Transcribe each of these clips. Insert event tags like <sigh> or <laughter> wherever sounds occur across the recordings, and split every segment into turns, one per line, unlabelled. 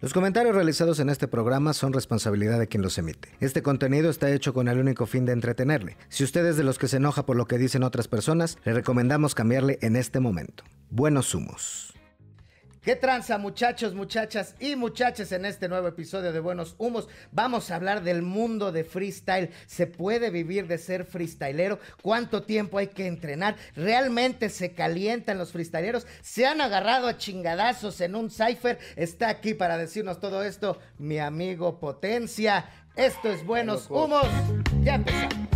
Los comentarios realizados en este programa son responsabilidad de quien los emite. Este contenido está hecho con el único fin de entretenerle. Si usted es de los que se enoja por lo que dicen otras personas, le recomendamos cambiarle en este momento. Buenos humos. ¿Qué tranza muchachos, muchachas y muchachas en este nuevo episodio de Buenos Humos? Vamos a hablar del mundo de freestyle. ¿Se puede vivir de ser freestylero? ¿Cuánto tiempo hay que entrenar? ¿Realmente se calientan los freestyleros? ¿Se han agarrado a chingadazos en un cipher? Está aquí para decirnos todo esto mi amigo Potencia. Esto es Buenos Humos. Ya empezamos.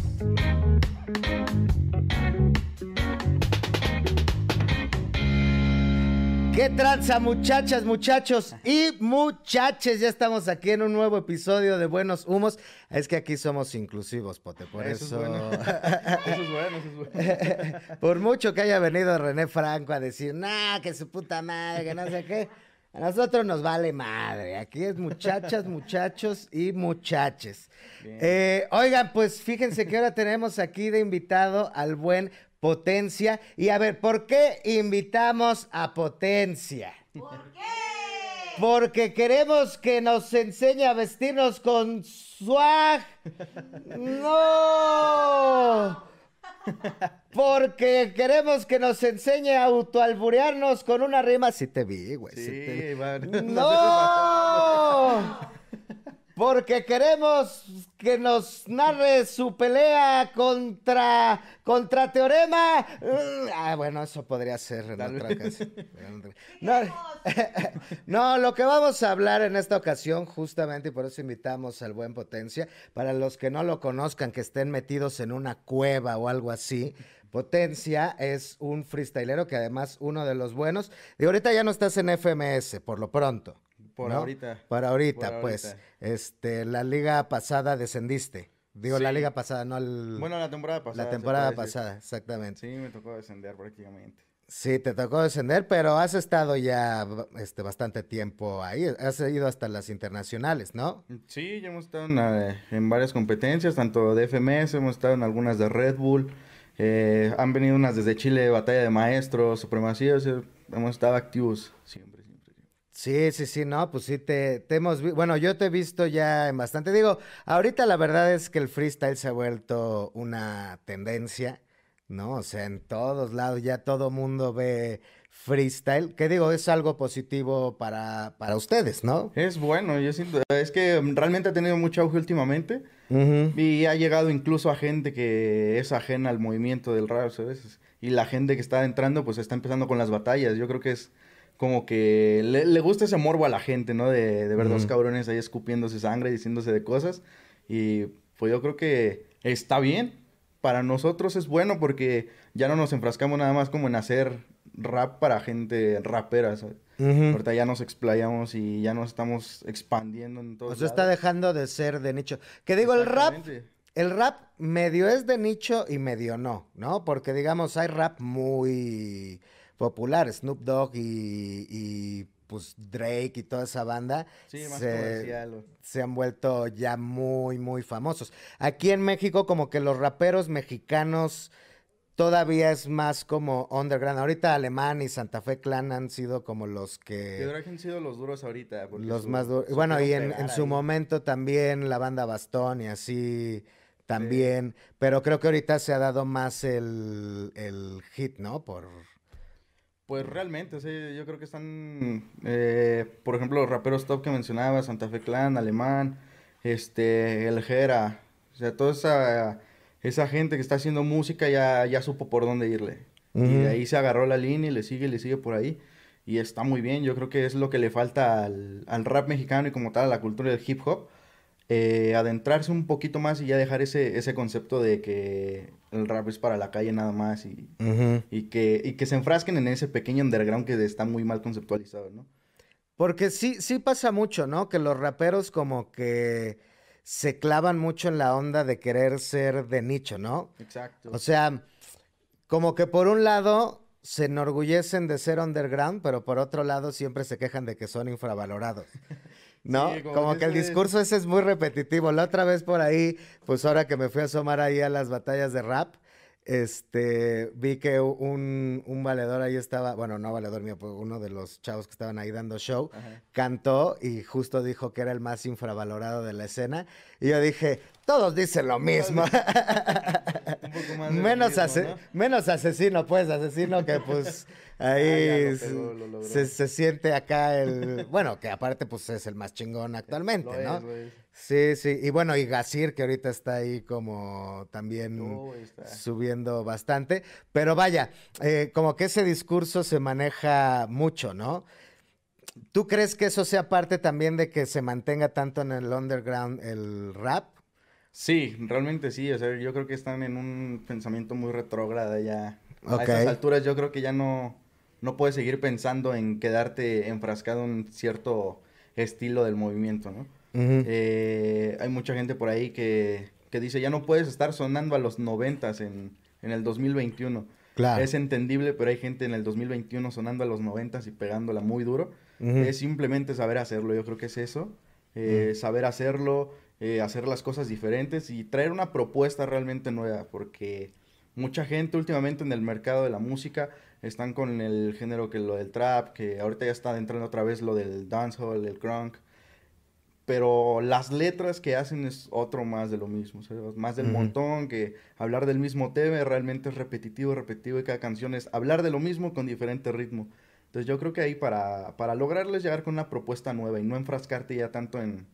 ¿Qué tranza, muchachas, muchachos y muchaches? Ya estamos aquí en un nuevo episodio de Buenos Humos. Es que aquí somos inclusivos, Pote, por eso. <laughs> Eso es bueno,
eso es bueno. por
mucho que haya venido René Franco a decir, nah, que su puta madre, que no sé qué. A nosotros nos vale madre. Aquí es muchachas, muchachos y muchaches. Eh, oigan, pues fíjense que ahora tenemos aquí de invitado al buen Potencia. Y a ver, ¿por qué invitamos a Potencia? ¿Por qué? Porque queremos que nos enseñe a vestirnos con swag. ¡No! <laughs> Porque queremos que nos enseñe a autoalburearnos con una rima. Si sí te vi, güey.
Sí, te <laughs> ¡No!
Porque queremos que nos narre su pelea contra, contra Teorema. Mm, ah, bueno, eso podría ser en otra ocasión. <laughs> No, <laughs> no, lo que vamos a hablar en esta ocasión, justamente, y por eso invitamos al Buen Potencia, para los que no lo conozcan, que estén metidos en una cueva o algo así, Potencia es un freestylero que además uno de los buenos. Y ahorita ya no estás en FMS, por lo pronto. Por ahorita. Para pues. ahorita, pues. Este, la liga pasada descendiste. Digo, la liga pasada, no el... Bueno, la temporada pasada. La temporada pasada,
exactamente. Sí, me tocó descender prácticamente.
Sí, te tocó descender, pero has estado ya este, bastante tiempo ahí. Has ido hasta las internacionales, ¿no?
Sí, ya hemos estado en, eh, varias competencias, tanto de FMS, hemos estado en algunas de Red Bull. Eh, han venido unas desde Chile, Batalla de Maestros, Supremacías. Eh, hemos estado activos siempre. Sí, sí, sí, no,
pues sí, te, hemos visto, bueno, yo te he visto ya en bastante, digo, ahorita la verdad es que el freestyle se ha vuelto una tendencia, ¿no? O sea, en todos lados ya todo mundo ve freestyle, que digo, es algo positivo para, para ustedes, ¿no?
Es bueno, yo siento, es que realmente ha tenido mucho auge últimamente
y
ha llegado incluso a gente que es ajena al movimiento del rap, veces. Y la gente que está entrando, pues está empezando con las batallas, yo creo que es como que le, gusta ese morbo a la gente, ¿no? De, ver dos cabrones ahí escupiéndose sangre, diciéndose de cosas. Y pues yo creo que está bien. Para nosotros es bueno porque ya no nos enfrascamos nada más como en hacer rap para gente rapera, Ahorita ya nos explayamos y ya nos estamos expandiendo en todo. O sea, está dejando de ser de nicho. Que digo, el rap,
el rap medio es de nicho y medio no, ¿no? Porque digamos, hay rap muy popular, Snoop Dogg y, pues Drake y toda esa banda se, han vuelto ya muy, muy famosos. Aquí en México como que los raperos mexicanos todavía es más como underground. Ahorita Alemán y Santa Fe Clan han sido como los que...
Que han sido los duros ahorita. Los más duros. Bueno, y en, su
momento también la banda Bastón y así también. Pero creo que ahorita se ha dado más el, el hit, ¿no? Por...
Pues realmente, yo creo que están, eh, por ejemplo, los raperos top que mencionaba, Santa Fe Clan, Alemán, este, El Jera, o sea, toda esa, gente que está haciendo música ya, ya supo por dónde irle. Y ahí se agarró la línea y le sigue, le sigue por ahí. Y está muy bien, yo creo que es lo que le falta al, rap mexicano y como tal a la cultura del hip hop. Eh, adentrarse un poquito más y ya dejar ese, ese concepto de que el rap es para la calle nada más y, que, y que se enfrasquen en ese pequeño underground que está muy mal conceptualizado, ¿no? Porque sí, sí
pasa mucho, ¿no? Que los raperos como que se clavan mucho en la onda de querer ser de nicho, ¿no? Exacto. O sea, como que por un lado se enorgullecen de ser underground, pero por otro lado siempre se quejan de que son infravalorados. <laughs> ¿no? como que el discurso ese es muy repetitivo. La otra vez por ahí, pues ahora que me fui a asomar ahí a las batallas de rap, este, vi que un, valedor ahí estaba, bueno, no valedor mío, pero uno de los chavos que estaban ahí dando show, cantó y justo dijo que era el más infravalorado de la escena. Y yo dije, todos dicen lo mismo. <laughs> menos, menos asesino, pues, asesino que pues <laughs> ah, ahí se, siente acá el... Bueno, que aparte pues es el más chingón actualmente, ¿no? Sí, sí. Y bueno, y Gasir, que ahorita está ahí como también subiendo bastante. Pero vaya, eh, como que ese discurso se maneja mucho, ¿no? ¿Tú crees que eso sea parte también de que se mantenga tanto en el underground el rap?
Sí, realmente sí. O sea, yo creo que están en un pensamiento muy retrógrado ya. A esas alturas yo creo que ya no, no puedes seguir pensando en quedarte enfrascado en cierto estilo del movimiento, ¿no? Eh, hay mucha gente por ahí que, que, dice, ya no puedes estar sonando a los noventas en, en el 2021. Claro. Es entendible, pero hay gente en el 2021 sonando a los noventas y pegándola muy duro. Es simplemente saber hacerlo, yo creo que es eso. Eh, saber hacerlo, eh, hacer las cosas diferentes y traer una propuesta realmente nueva, porque mucha gente últimamente en el mercado de la música están con el género que lo del trap, que ahorita ya está entrando otra vez lo del dancehall, el crunk pero las letras que hacen es otro más de lo mismo, más del montón, que hablar del mismo tema realmente es repetitivo, repetitivo y cada canción es hablar de lo mismo con diferente ritmo. Entonces yo creo que ahí para, para lograrles llegar con una propuesta nueva y no enfrascarte ya tanto en,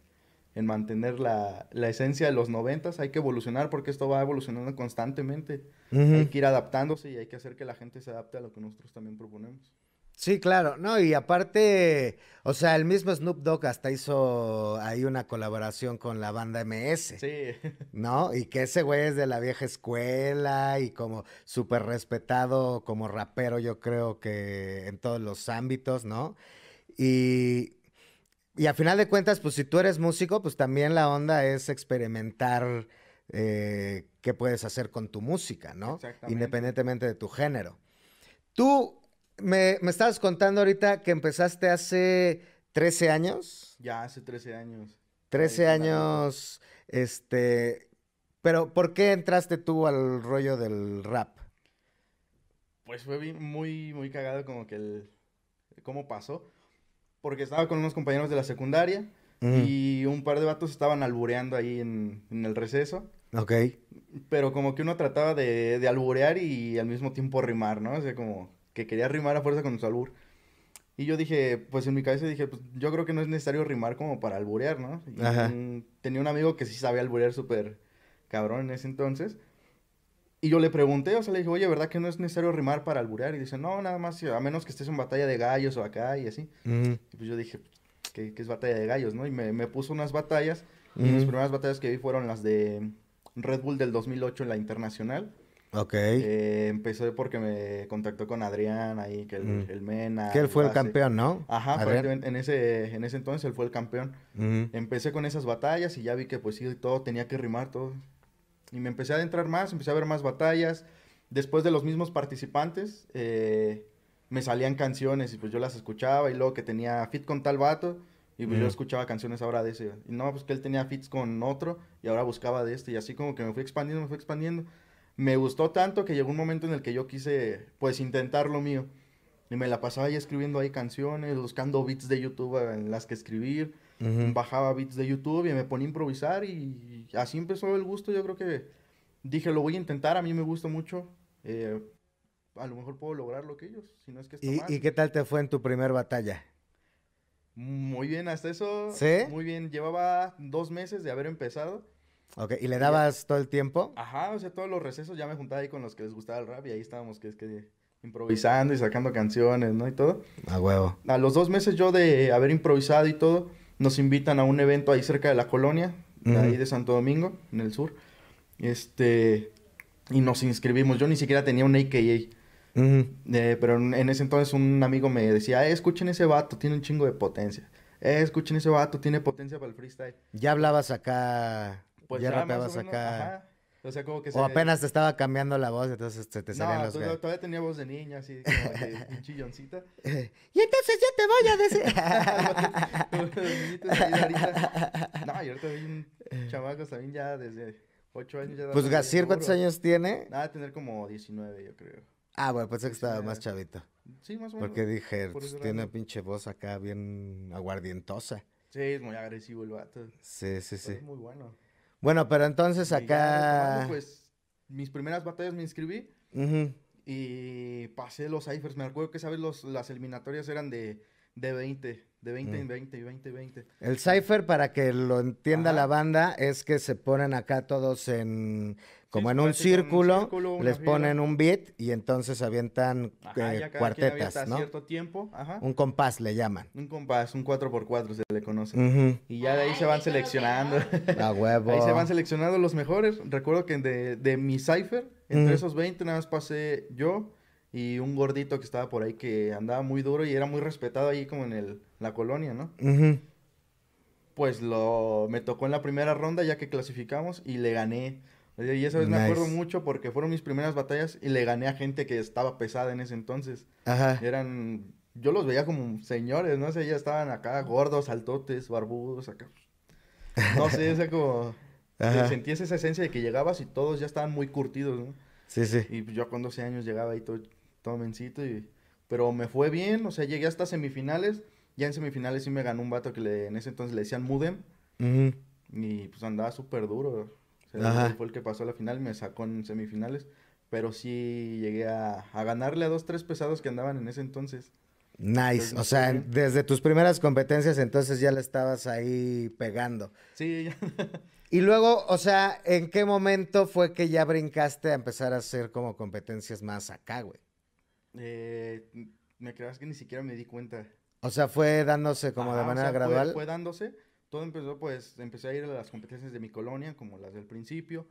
mantener la, esencia de los noventas, hay que evolucionar porque esto va evolucionando constantemente. Hay que ir adaptándose y hay que hacer que la gente se adapte a lo que nosotros también proponemos. Sí, claro, no, y aparte, o sea, el mismo Snoop
Dogg hasta hizo ahí una colaboración con la banda MS. Sí. ¿No? Y que ese güey es de la vieja escuela y como súper respetado como rapero, yo creo que en todos los ámbitos, ¿no? Y, y a final de cuentas, pues si tú eres músico, pues también la onda es experimentar eh, qué puedes hacer con tu música, ¿no? Independientemente de tu género. Tú me, me, estabas contando ahorita que empezaste hace 13 años.
Ya, hace 13 años.
13 años, este... Pero, ¿por qué entraste tú al rollo del rap?
Pues fue muy, muy cagado como que el... ¿Cómo pasó? Porque estaba con unos compañeros de la secundaria
y
un par de vatos estaban albureando ahí en, el receso. Ok. Pero como que uno trataba de, de alburear y al mismo tiempo rimar, ¿no? O sea, como que quería rimar a fuerza con su albur. Y yo dije, pues en mi cabeza dije, pues yo creo que no es necesario rimar como para alburear, ¿no? tenía un amigo que sí sabía alburear súper cabrón en ese entonces. Y yo le pregunté, o sea, le dije, oye, ¿verdad que no es necesario rimar para alburear? Y dice, no, nada más, a menos que estés en batalla de gallos o acá y así. Y pues yo dije, ¿qué, es batalla de gallos, no? Y me, puso unas batallas. Y las primeras batallas que vi fueron las de Red Bull del 2008 en la internacional. Ok. Eh, porque me contactó con Adrián ahí, que el, mm. el Mena. Que él fue el campeón, ¿no? Ajá, en, ese, en ese entonces él fue el campeón. Empecé con esas batallas y ya vi que pues sí, todo tenía que rimar, todo. Y me empecé a adentrar más, empecé a ver más batallas. Después de los mismos participantes, eh, me salían canciones y pues yo las escuchaba y luego que tenía fit con tal vato. Y pues yo escuchaba canciones ahora de ese. Y no, pues que él tenía fits con otro y ahora buscaba de este. Y así como que me fui expandiendo, me fui expandiendo me gustó tanto que llegó un momento en el que yo quise, pues, intentar lo mío. Y me la pasaba ahí escribiendo ahí canciones, buscando beats de YouTube en las que escribir. Bajaba beats de YouTube y me ponía a improvisar y así empezó el gusto. Yo creo que dije, lo voy a intentar, a mí me gusta mucho. Eh, a lo mejor puedo lograr lo que ellos, si no es que está ¿Y, mal. qué tal
te fue en tu primera batalla?
Muy bien, hasta eso. ¿Sí? Muy bien, llevaba dos meses de haber empezado.
Ok, ¿y le dabas todo el
tiempo? Ajá, o sea, todos los recesos ya me juntaba ahí con los que les gustaba el rap y ahí estábamos que es que improvisando y sacando canciones, ¿no? Y todo. A huevo. A los dos meses yo de haber improvisado y todo, nos invitan a un evento ahí cerca de la colonia, ahí de Santo Domingo, en el sur. Este, y nos inscribimos. Yo ni siquiera tenía un AKA. Eh, pero en, ese entonces un amigo me decía, eh, escuchen ese vato, tiene un chingo de potencia. Eh, escuchen ese vato, tiene potencia para el freestyle. Ya hablabas acá pues ya, acá. O sea, como que apenas te
estaba cambiando la voz, entonces te salían los... Pues, no,
todavía tenía voz de niña, así, como de pinchilloncita. <laughs> <laughs> y entonces ya te voy a decir... <laughs> no, y ahorita vi un también ya desde 8 años. Ya pues Gasir, ¿cuántos años tiene? Nada, tener como 19, yo creo.
Ah, bueno, pensé que estaba más chavito. Sí, más o menos. Porque dije, pues, tiene una pinche voz acá bien aguardientosa.
Sí, es muy agresivo el vato. Sí, sí, sí. es muy bueno.
Bueno, pero entonces acá.
pues mis primeras batallas me inscribí y pasé los ciphers. Me acuerdo que, ¿sabes? Los, las eliminatorias eran de, de 20. De 20 mm. en 20 y 20 20.
El cipher, para que lo entienda la banda, es que se ponen acá todos en como en un círculo, les ponen un beat y entonces avientan eh, cuartetas, ¿no?
tiempo. Un
compás le llaman.
Un compás, un 4x4 se le conoce. Y ya de ahí se van seleccionando. La
huevo. ahí se van
seleccionando los mejores. Recuerdo que de, mi cipher, entre esos 20 nada más pasé yo y un gordito que estaba por ahí que andaba muy duro y era muy respetado ahí como en el la colonia, ¿no? Pues lo, me tocó en la primera ronda ya que clasificamos y le gané. Y esa vez me acuerdo mucho porque fueron mis primeras batallas y le gané a gente que estaba pesada en ese entonces. Ajá. Eran, yo los veía como señores, no sé, ya estaban acá gordos, altotes, barbudos, acá. No sé, o sea, <laughs> como... Sentías esa esencia de que llegabas y todos ya estaban muy curtidos, ¿no? Sí, sí. Y yo con 12 años llegaba ahí todo, todo mencito y... Pero me fue bien, o sea, llegué hasta semifinales ya en semifinales sí me ganó un vato que en ese entonces le decían Mudem. Y pues andaba súper duro. O sea, fue el que pasó a la final, me sacó en semifinales. Pero sí llegué a, ganarle a dos, tres pesados que andaban en ese entonces.
Nice, o sea, desde tus primeras competencias entonces ya le estabas ahí pegando. Sí. <laughs> y luego, o sea, ¿en qué momento fue que ya brincaste a empezar a hacer como competencias más acá, güey?
Eh, me creas que ni siquiera me di cuenta.
O sea, fue dándose como de manera gradual. Fue,
dándose. Todo empezó, pues, empecé a ir a las competencias de mi colonia, como las del principio.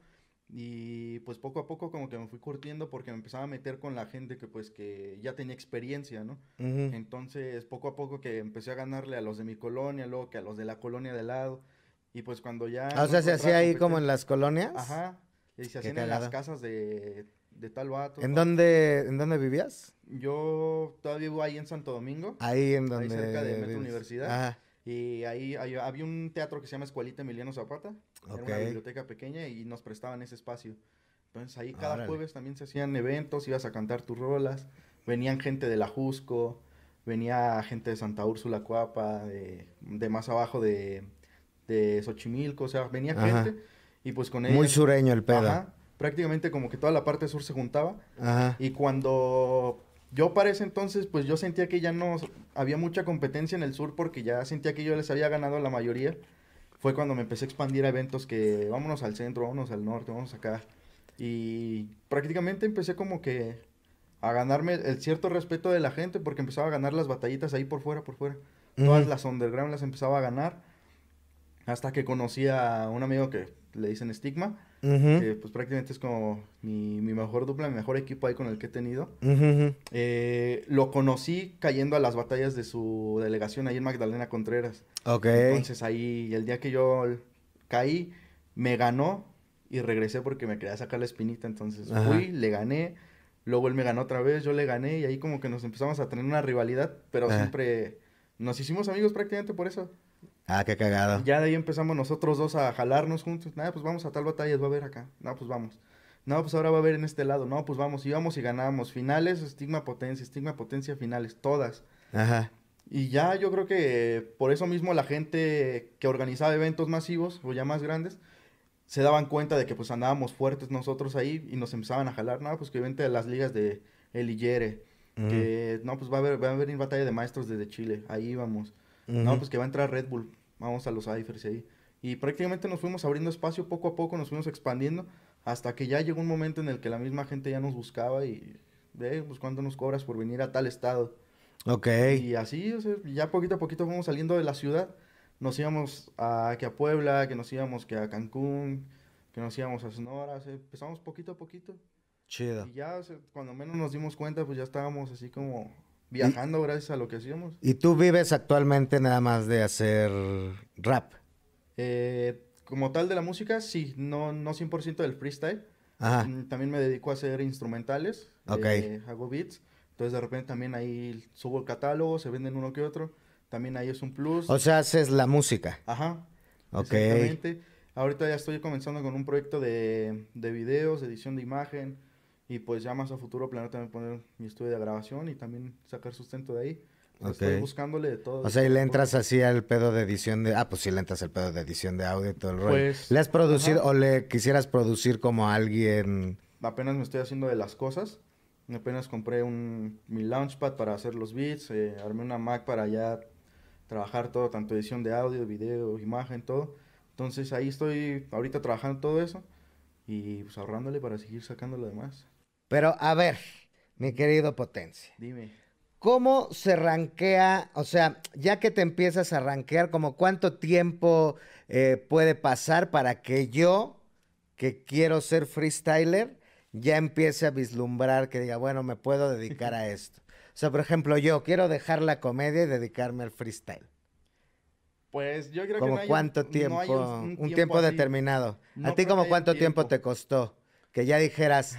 Y pues poco a poco como que me fui curtiendo porque me empezaba a meter con la gente que pues que ya tenía experiencia, ¿no? Entonces poco a poco que empecé a ganarle a los de mi colonia, luego que a los de la colonia de lado. Y pues cuando ya... Ah, o sea, se hacía ahí como en las colonias. Ajá. Y se hacían en las casas de de tal vato. ¿En,
dónde, ¿En dónde vivías?
Yo todavía vivo ahí en Santo Domingo. Ahí en donde. cerca de Metro Universidad. Y ahí, había un teatro que se llama Escuelita Emiliano Zapata. Era una biblioteca pequeña y nos prestaban ese espacio. Entonces ahí cada jueves también se hacían eventos, ibas a cantar tus rolas. Venían gente de la Jusco, venía gente de Santa Úrsula Cuapa, de, más abajo de, Xochimilco, o sea, venía gente. Y pues con ellos. Muy sureño el pedo prácticamente como que toda la parte sur se juntaba. Y cuando yo para ese entonces, pues yo sentía que ya no había mucha competencia en el sur porque ya sentía que yo les había ganado la mayoría. Fue cuando me empecé a expandir a eventos que vámonos al centro, vámonos al norte, vámonos acá. Y prácticamente empecé como que a ganarme el cierto respeto de la gente porque empezaba a ganar las batallitas ahí por fuera, por fuera. Todas las underground las empezaba a ganar. Hasta que conocí a un amigo que le dicen estigma. que pues prácticamente es como mi, mejor dupla, mi mejor equipo ahí con el que he tenido. Eh, lo conocí cayendo a las batallas de su delegación ahí en Magdalena Contreras.
Entonces
ahí, el día que yo caí, me ganó y regresé porque me quería sacar la espinita. Entonces fui, le gané. Luego él me ganó otra vez, yo le gané y ahí como que nos empezamos a tener una rivalidad, pero siempre nos hicimos amigos prácticamente por eso.
Ah, qué cagado.
Ya de ahí empezamos nosotros dos a jalarnos juntos. Nada, pues vamos a tal batalla, va a haber acá. No, pues vamos. No, pues ahora va a haber en este lado. No, pues vamos. Íbamos y ganábamos. Finales, estigma, potencia, estigma, potencia, finales. Todas. Ajá. Y ya yo creo que por eso mismo la gente que organizaba eventos masivos o ya más grandes se daban cuenta de que pues andábamos fuertes nosotros ahí y nos empezaban a jalar. Nada, pues que vente a las ligas de El Illere, que, no, pues va a, haber, va a venir batalla de maestros desde Chile. Ahí vamos. No, pues que va a entrar Red Bull. Vamos a los Cyphers ahí. Y prácticamente nos fuimos abriendo espacio poco a poco, nos fuimos expandiendo. Hasta que ya llegó un momento en el que la misma gente ya nos buscaba y, ve pues, ¿cuánto nos cobras por venir a tal estado? Ok. Y así, ya poquito a poquito fuimos saliendo de la ciudad. Nos íbamos a, que a Puebla, que nos íbamos que a Cancún, que nos íbamos a Sonora. empezamos poquito a poquito. Chido. Y ya, cuando menos nos dimos cuenta, pues ya estábamos así como viajando gracias a lo que hacíamos.
¿Y tú vives actualmente nada más de hacer rap?
Eh, como tal de la música, sí, no, no 100% del freestyle. Ajá. Mm, también me dedico a hacer instrumentales. Eh, hago beats. Entonces de repente también ahí subo el catálogo, se venden uno que otro. También ahí es un plus. O sea,
haces la música. Ajá. Ok. Exactamente.
Ahorita ya estoy comenzando con un proyecto de, de videos, edición de imagen. Y pues ya más a futuro planeo también poner mi estudio de grabación y también sacar sustento de ahí. Estoy buscándole de todo. O sea, y le entras
así al pedo de edición de... Ah, pues sí, le entras al pedo de edición de audio y todo el rollo. Pues, ¿Le has producido o le quisieras producir como alguien...?
Apenas me estoy haciendo de las cosas. Apenas compré un, mi launchpad para hacer los beats. Eh, armé una Mac para ya trabajar todo, tanto edición de audio, video, imagen, todo. Entonces ahí estoy ahorita trabajando todo eso y pues ahorrándole para seguir sacando lo demás. Pero a ver, mi querido Potencia.
Dime. ¿Cómo se ranquea? O sea, ya que te empiezas a ranquear, ¿como cuánto tiempo eh, puede pasar para que yo, que quiero ser freestyler, ya empiece a vislumbrar que diga, bueno, me puedo dedicar a esto? O sea, por ejemplo, yo quiero dejar la comedia y dedicarme al freestyle.
Pues yo creo que no cuánto tiempo, un, tiempo, determinado.
¿A ti como cuánto tiempo te costó? que ya dijeras,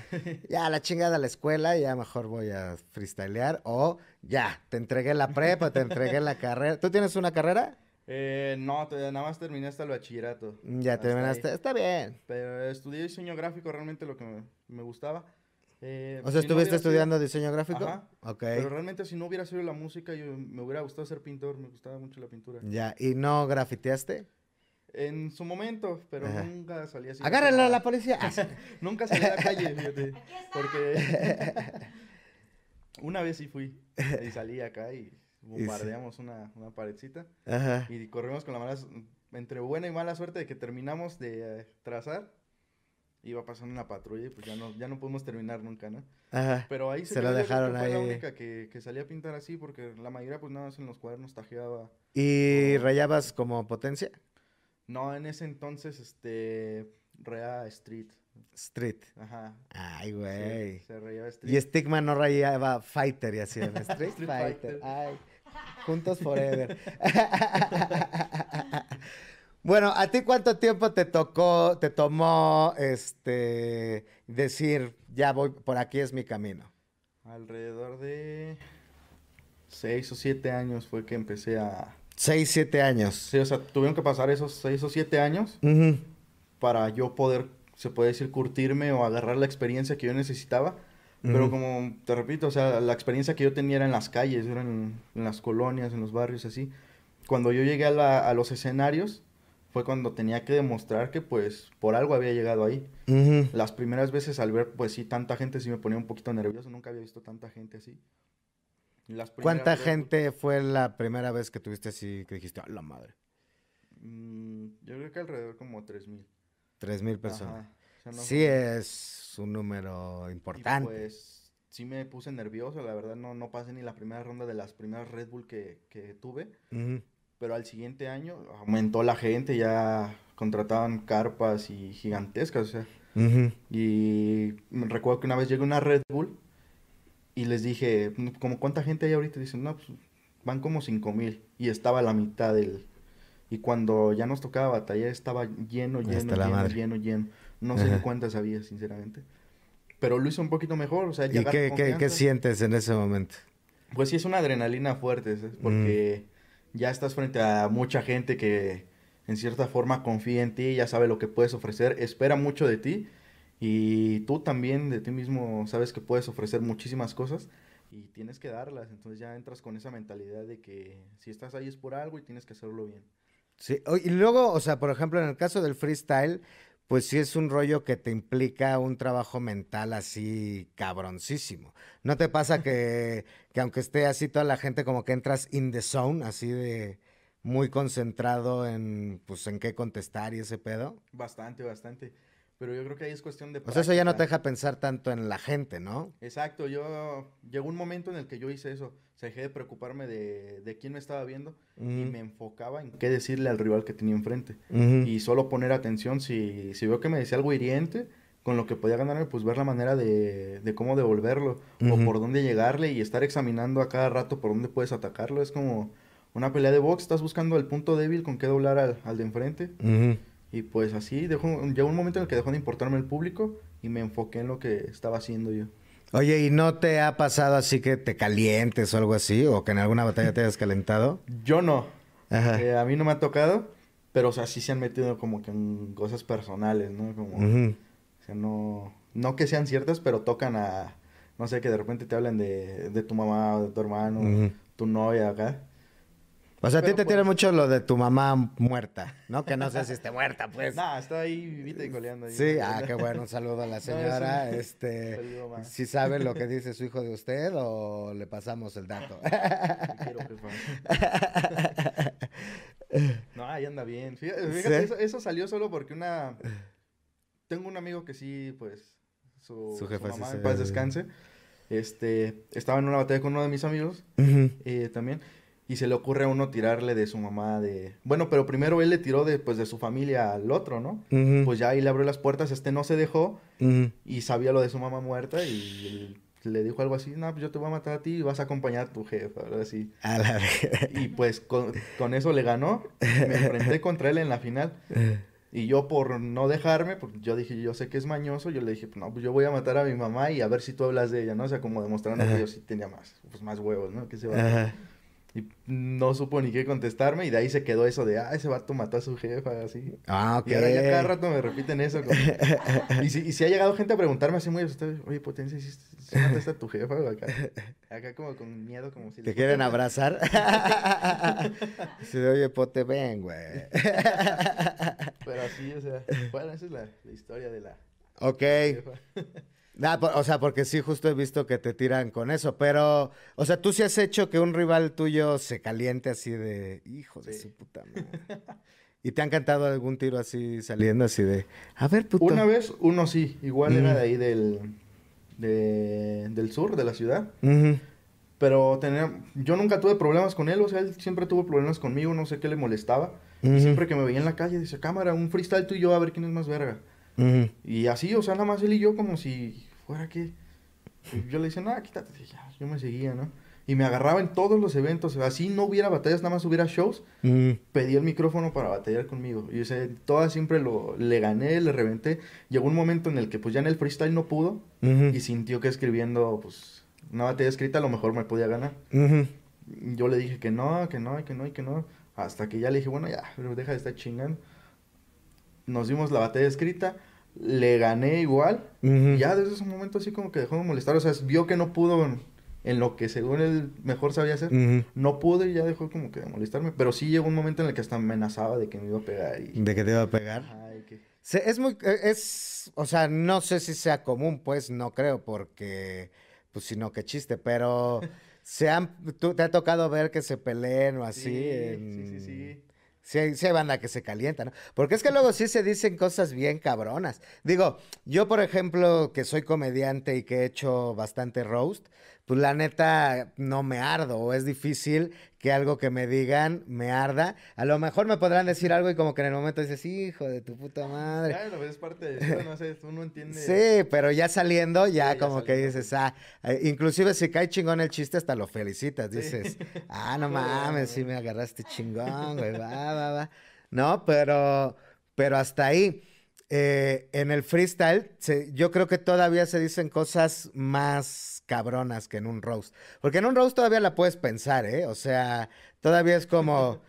ya la chingada la escuela, ya mejor voy a freestylear, o ya, te entregué la prepa, te entregué la carrera. ¿Tú tienes una carrera?
Eh, no, nada más terminé hasta el bachillerato. Mm, ya terminaste, está bien. Pero estudié diseño gráfico, realmente lo que me, gustaba. Eh, o sea, ¿estuviste estudiando diseño gráfico? Ok. Pero realmente si no hubiera sido la música, yo, me hubiera gustado ser pintor, me gustaba mucho la pintura. Ya,
¿y no grafiteaste?
En su momento, pero nunca salía así. Agárrala a la policía. <laughs> nunca salí a la calle, fíjate. Porque <laughs> una vez sí fui y salí acá y <laughs> bombardeamos una, una, paredcita. Ajá. Y corrimos con la mala, entre buena y mala suerte de que terminamos de eh, trazar. Iba pasando una patrulla y pues ya no, ya no pudimos terminar nunca, ¿no? Ajá. Pero ahí se, lo dejaron ahí. Fue la única que, que salía a pintar así porque la mayoría pues nada más en los cuadernos tajeaba.
¿Y rayabas como potencia?
No, en ese entonces, este, Rea Street. Street. Ajá. Ay, güey. se reía Street. Y
Stigma no rayaba Fighter y así. <laughs> Street, Street Fighter. Ay, juntos forever. <laughs> bueno, ¿a ti cuánto tiempo te tocó, te tomó, este, decir, ya voy, por aquí es mi camino?
Alrededor de seis o siete años fue que empecé a,
6, 7 años. Sí,
o sea, tuvieron que pasar esos seis o 7 años para yo poder, se puede decir, curtirme o agarrar la experiencia que yo necesitaba. Pero como te repito, o sea, la experiencia que yo tenía era en las calles, era en, las colonias, en los barrios, así. Cuando yo llegué a, los escenarios, fue cuando tenía que demostrar que, pues, por algo había llegado ahí. Las primeras veces al ver, pues sí, tanta gente sí me ponía un poquito nervioso. Nunca había visto tanta gente así. ¿Cuánta gente fue la primera vez que tuviste así que dijiste, a la madre? Mm, yo creo que alrededor como 3.000.
3.000 personas. sí, es un número importante.
pues sí me puse nervioso, la verdad no, no pasé ni la primera ronda de las primeras Red Bull que, tuve. Pero al siguiente año aumentó la gente, ya contrataban carpas y gigantescas, o sea. Y recuerdo que una vez llegué a una Red Bull y les dije, mm, como cuánta gente hay ahorita, dicen, no, pues van como cinco mil. Y estaba la mitad del... Y cuando ya nos tocaba batalla estaba lleno, lleno, lleno, lleno, lleno, No sé cuántas había, sinceramente. Pero lo hizo un poquito mejor, o sea, ¿Y qué,
sientes en ese momento?
Pues sí, es una adrenalina fuerte, mm. porque ya estás frente a mucha gente que en cierta forma confía en ti, ya sabe lo que puedes ofrecer, espera mucho de ti y tú también de ti mismo sabes que puedes ofrecer muchísimas cosas y tienes que darlas. Entonces ya entras con esa mentalidad de que si estás ahí es por algo y tienes que hacerlo bien.
Sí, y luego, o sea, por ejemplo, en el caso del freestyle, pues sí es un rollo que te implica un trabajo mental así cabroncísimo. ¿No te pasa que, <laughs> que aunque esté así toda la gente como que entras in the zone, así de muy concentrado en pues en qué contestar y ese pedo?
Bastante, bastante. Pero yo creo que ahí es cuestión de... O sea, eso ya no te
deja pensar tanto en la gente, ¿no?
Exacto, yo... Llegó un momento en el que yo hice eso. dejé de preocuparme de, quién me estaba viendo y me enfocaba en qué decirle al rival que tenía enfrente. Y solo poner atención si, veo que me decía algo hiriente, con lo que podía ganarme, pues ver la manera de, cómo devolverlo o por dónde llegarle y estar examinando a cada rato por dónde puedes atacarlo. Es como una pelea de box, estás buscando el punto débil con qué doblar al, de enfrente. Y pues así, dejó, llegó un momento en el que dejó de importarme el público y me enfoqué en lo que estaba haciendo yo.
Oye, ¿y no te ha pasado así que te calientes o algo así? ¿O que en alguna batalla te hayas calentado? Yo no. Eh, a mí no me ha tocado,
pero o sea, sí se han metido como que en cosas personales, ¿no? Como, O sea, no, no que sean ciertas, pero tocan a, no sé, que de repente te hablen de, tu mamá, de tu hermano, tu novia acá.
O sea, a ti te tiene pues- mucho lo de tu mamá muerta, ¿no? Que no sé si esté
muerta, pues. <laughs> No, está ahí vivita y coleando. Ahí, sí, ah, qué bueno, un saludo a la <laughs> señora. <laughs> Este, si sabe lo que
dice su hijo de usted o le pasamos el dato. Quiero, no,
ahí anda bien. Fíjate, eso, salió solo porque una... Tengo un amigo que sí, pues, su, su, su mamá, paz descanse, este, estaba en una batalla con uno de mis amigos eh, también. Y se le ocurre a uno tirarle de su mamá de... Bueno, pero primero él le tiró de, pues, de su familia al otro, ¿no? Pues ya ahí le abrió las puertas, este no se dejó y sabía lo de su mamá muerta y le dijo algo así, no, pues yo te voy a matar a ti y vas a acompañar a tu jefa, así. A la y pues con, eso le ganó, me enfrenté contra él en la final. Y yo por no dejarme, porque yo dije, yo sé que es mañoso, yo le dije, no, pues yo voy a matar a mi mamá y a ver si tú hablas de ella, ¿no? O sea, como demostrando que yo sí tenía más, pues, más huevos, ¿no? Que se va no supo ni qué contestarme y de ahí se quedó eso de, ah, ese vato mató a su jefa, así. Ah, ok. Y ahora ya cada rato me repiten eso. y, si, ha llegado gente a preguntarme así muy oye, potencia, si ¿sí a tu jefa? Acá, acá como con miedo, como si... ¿Te quieren abrazar? se <laughs> oye, pote, ven, güey. Pero así, o sea, bueno, esa es la, historia de la... Ok
no ah, o sea, porque sí, justo he visto que te tiran con eso, pero, o sea, tú sí has hecho que un rival tuyo se caliente así de, hijo de su puta madre. <laughs>
¿Y te han cantado algún tiro así saliendo
así de, a ver, puta. Una vez,
uno sí, igual era mm. de ahí del, del sur, de la ciudad. Pero tenía, yo nunca tuve problemas con él, o sea, él siempre tuvo problemas conmigo, no sé qué le molestaba. Siempre que me veía en la calle, dice, cámara, un freestyle tú y yo, a ver quién es más verga. Y así, o sea, nada más él y yo como si fuera que. Yo le dije, no, quítate. Ah, yo me seguía, ¿no? Y me agarraba en todos los eventos. Así no hubiera batallas, nada más hubiera shows. Mm. Pedí el micrófono para batallar conmigo. Y yo todas siempre lo, le gané, le reventé. Llegó un momento en el que pues ya en el freestyle no pudo. Y sintió que escribiendo pues una batalla escrita a lo mejor me podía ganar. Yo le dije que no, que no, que no, que no. Hasta que ya le dije, bueno, ya, deja de estar chingando. Nos dimos la batalla escrita le gané igual. ya desde ese momento así como que dejó de molestar. O sea, vio que no pudo en, lo que según él mejor sabía hacer. No pudo y ya dejó como que de molestarme. Pero sí llegó un momento en el que hasta amenazaba de que me iba a pegar.
¿De que te iba a pegar?
es muy... E, es... O sea, no sé
si sea común, pues no creo porque... Pues sino que chiste, pero... <laughs> se han, ¿tú, ¿Te ha tocado ver que se peleen o así? sí, sí, sí. Sí, hay banda que se calienta, ¿no? Porque es que luego sí se dicen cosas bien cabronas. Digo, yo, por ejemplo, que soy comediante y que he hecho bastante roast, pues la neta no me ardo, o es difícil que algo que me digan me arda. A lo mejor me podrán decir algo y como que en el momento dices, hijo de tu puta madre. Claro,
es parte de eso, no sé, uno entiende. sí,
pero ya saliendo, ya, como que dices, ah, eh, inclusive si cae chingón el chiste, hasta lo felicitas, dices, ah, no <laughs> mames, sí me agarraste chingón, güey, va, va, va. No, pero, pero hasta ahí. Eh, en el freestyle, yo creo que todavía se dicen cosas más cabronas que en un rose Porque en un rose todavía la puedes pensar, ¿eh? O sea, todavía es como,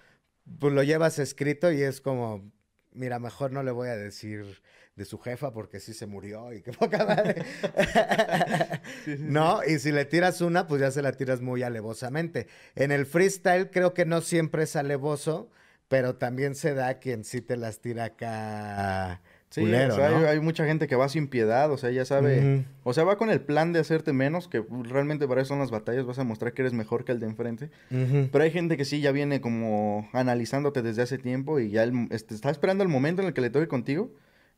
pues lo llevas escrito y es como, mira, mejor no le voy a decir de su jefa porque sí se murió y qué poca madre. <laughs> no, y si le tiras una, pues ya se la tiras muy alevosamente. En el freestyle creo que no siempre es alevoso, pero también se
da quien sí te las tira acá Sí, hay, mucha gente que va sin piedad, o sea, ya sabe, o sea, va con el plan de hacerte menos, que realmente para eso son las batallas, vas a mostrar que eres mejor que el de enfrente, pero hay gente que sí ya viene como analizándote desde hace tiempo y ya este, está esperando el momento en el que le toque contigo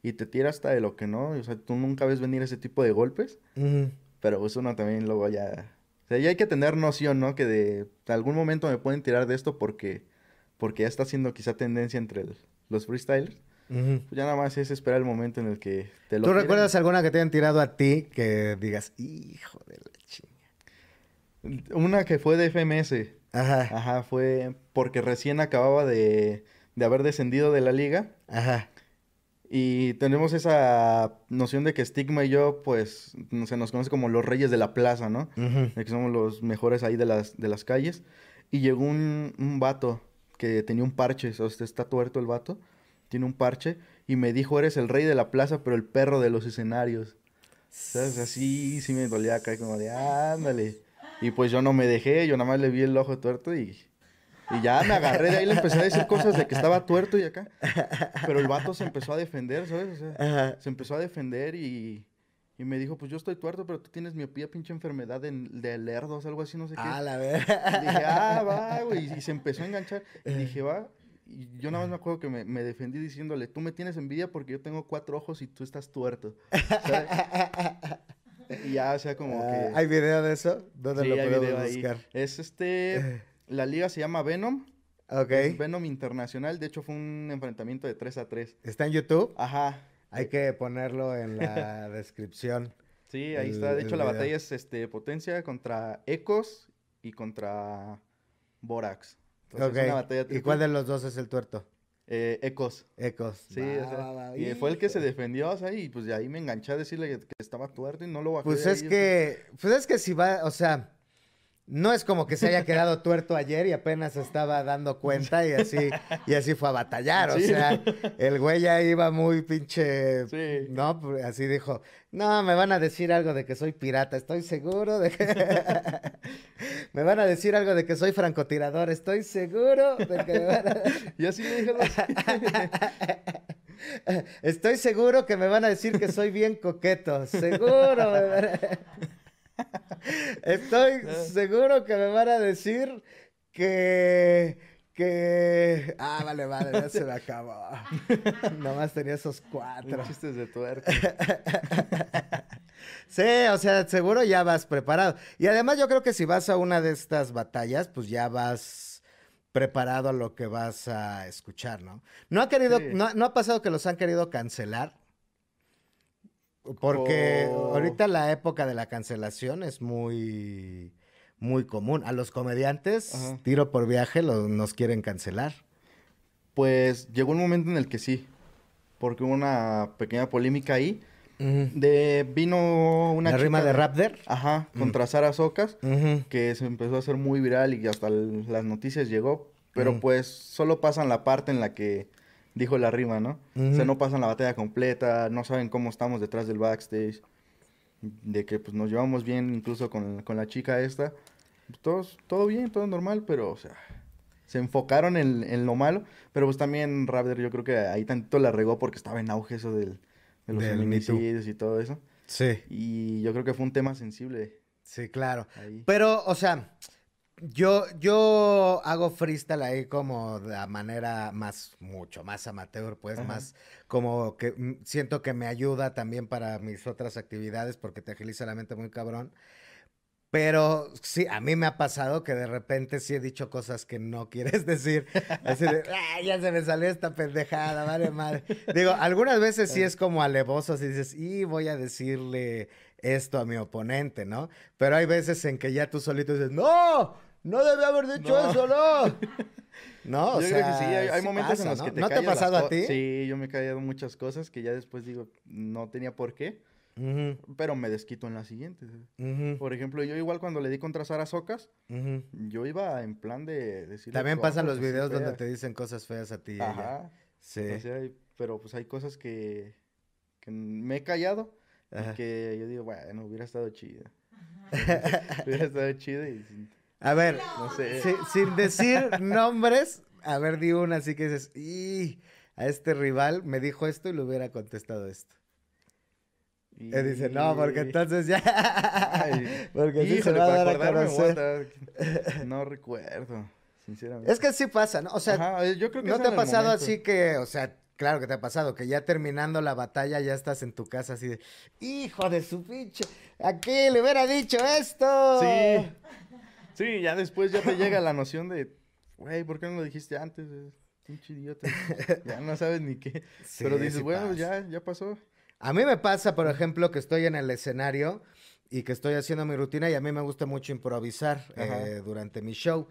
y te tira hasta de lo que no, o sea, tú nunca ves venir ese tipo de golpes, pero pues uno también luego ya, o sea, ya hay que tener noción, ¿no? Que de, algún momento me pueden tirar de esto porque, porque ya está siendo quizá tendencia entre los freestylers. Pues ya nada más es esperar el momento en el que te lo. ¿Tú recuerdas alguna que te hayan tirado a ti que digas, hijo de la chinga? Una que fue de FMS. Ajá. Ajá, fue porque recién acababa de, de haber descendido de la liga. Ajá. Y tenemos esa noción de que Stigma y yo, pues, no se nos conoce como los reyes de la plaza, ¿no? que somos los mejores ahí de las, de las calles. Y llegó un, un vato que tenía un parche, o sea, está tuerto el vato tiene un parche, y me dijo, eres el rey de la plaza, pero el perro de los escenarios. ¿Sabes? Así sí me dolía acá, como de, ándale. Y pues yo no me dejé, yo nada más le vi el ojo tuerto y, y ya me agarré de ahí, le empecé a decir cosas de que estaba tuerto y acá. Pero el vato se empezó a defender, ¿sabes? se empezó a defender y... me dijo, pues yo estoy tuerto, pero tú tienes miopía, pinche enfermedad de, de lerdos, algo así, no sé qué. Ah, la verdad. Dije, ah, va, güey. Y se empezó a enganchar. Y dije, va yo nada más me acuerdo que me, defendí diciéndole, tú me tienes envidia porque yo tengo cuatro ojos y tú estás tuerto. <laughs> y ya, o sea, como ah, que... ¿Hay video de eso? ¿Dónde lo puedo buscar? Es este... La liga se llama Venom. Ok. Venom Internacional. De hecho, fue un enfrentamiento de 3 a 3.
¿Está en YouTube? Ajá. Hay que ponerlo en la <laughs> descripción. Sí, ahí está. De hecho, la batalla
es este, Potencia contra Ecos y contra Borax. Pues ¿Y cuál de los dos es el tuerto? Eh, Ecos. Ecos. Sí, ah, y fue el que se defendió, o sea, y pues de ahí me enganché a decirle que, estaba tuerto y no lo bajé. Pues es que,
pues es que si va, o sea, no es como que se haya quedado <laughs> tuerto ayer y apenas estaba dando cuenta y así,
y así fue a batallar. O sea,
el güey ya iba muy pinche. No, así dijo. No, me van a decir algo de que soy pirata, estoy seguro de que. <laughs> me van a decir algo de que soy francotirador, estoy seguro de que me <laughs> y así dije. estoy seguro que me van a decir que soy bien coqueto, seguro. Estoy ah. seguro que me van a decir que. Que. Ah, vale, vale, ya se me acabó. <laughs> Nomás tenía esos cuatro. Chistes de tuerca. <laughs> sí, o sea, seguro ya vas preparado. Y además, yo creo que si vas a una de estas batallas, pues ya vas preparado a lo que vas a escuchar, ¿no? No ha querido, no, no, ha pasado que los han querido cancelar porque oh. ahorita la época de la cancelación es muy, muy común. A los comediantes, tiro por viaje,
nos quieren cancelar. Pues llegó un momento en el que sí, porque hubo una pequeña polémica ahí. De vino una. La rima de Rapder. Ajá, contra Sara Socas, que se empezó a hacer muy viral y hasta las noticias llegó. Pero pues solo pasan la parte en la que dijo la rima, ¿no? O sea, no pasan la batalla completa, no saben cómo estamos detrás del backstage, de que pues nos llevamos bien incluso con, la chica esta. todo bien, todo normal, pero, o sea, se enfocaron en, lo malo, pero pues también Raptor yo creo que ahí tantito la regó porque estaba en auge eso del, de los del y todo eso. Sí. Y yo creo que fue un tema sensible.
Sí, claro.
Pero, o sea,
yo, yo hago freestyle ahí como de la manera más, mucho más amateur, pues más como que mm, siento que me ayuda también para mis otras actividades porque te agiliza la mente muy cabrón. Pero sí, a mí me ha pasado que de repente sí he dicho cosas que no quieres <laughs> decir. Así de, <laughs> ya se me salió esta pendejada, vale madre. Digo, algunas veces sí es como alevoso, así dices, y voy a decirle esto a mi oponente, ¿no? Pero hay veces en que ya tú solito dices, no, no debe haber dicho eso, no. <laughs>
No, o yo creo que sí, hay, momentos en los que te ¿No te ha pasado a ti? Sí, yo me he callado muchas cosas que ya después digo, no tenía por qué, pero me desquito en las siguientes. Por ejemplo, yo igual cuando le di contra Sara Socas, yo iba en plan de decir... También pasan los videos donde te
dicen cosas feas a ti. Ajá.
Sí. pero pues hay cosas que, me he callado y que yo digo, bueno, hubiera estado chido. <laughs> hubiera estado chido y... A ver, sin decir
nombres, a ver, di una así que dices, y a este rival me dijo esto y le hubiera contestado esto. Y dice, no, porque entonces ya. <laughs> porque sí se va a dar
<laughs> no recuerdo, sinceramente. Es que sí
pasa, ¿no? O sea, eh, yo no te ha pasado así que, o sea, claro que te ha pasado, que ya terminando la batalla ya estás en tu casa así de, hijo de su pinche, aquí le hubiera dicho esto. Sí.
Sí, ya después ya te llega la noción de, güey, ¿por qué no lo dijiste antes? Pinche idiota.
ya no sabes ni qué. Pero dices, bueno,
ya, pasó.
A mí me pasa, por ejemplo, que estoy en el escenario y que estoy haciendo mi rutina y a mí me gusta mucho improvisar eh, durante mi show.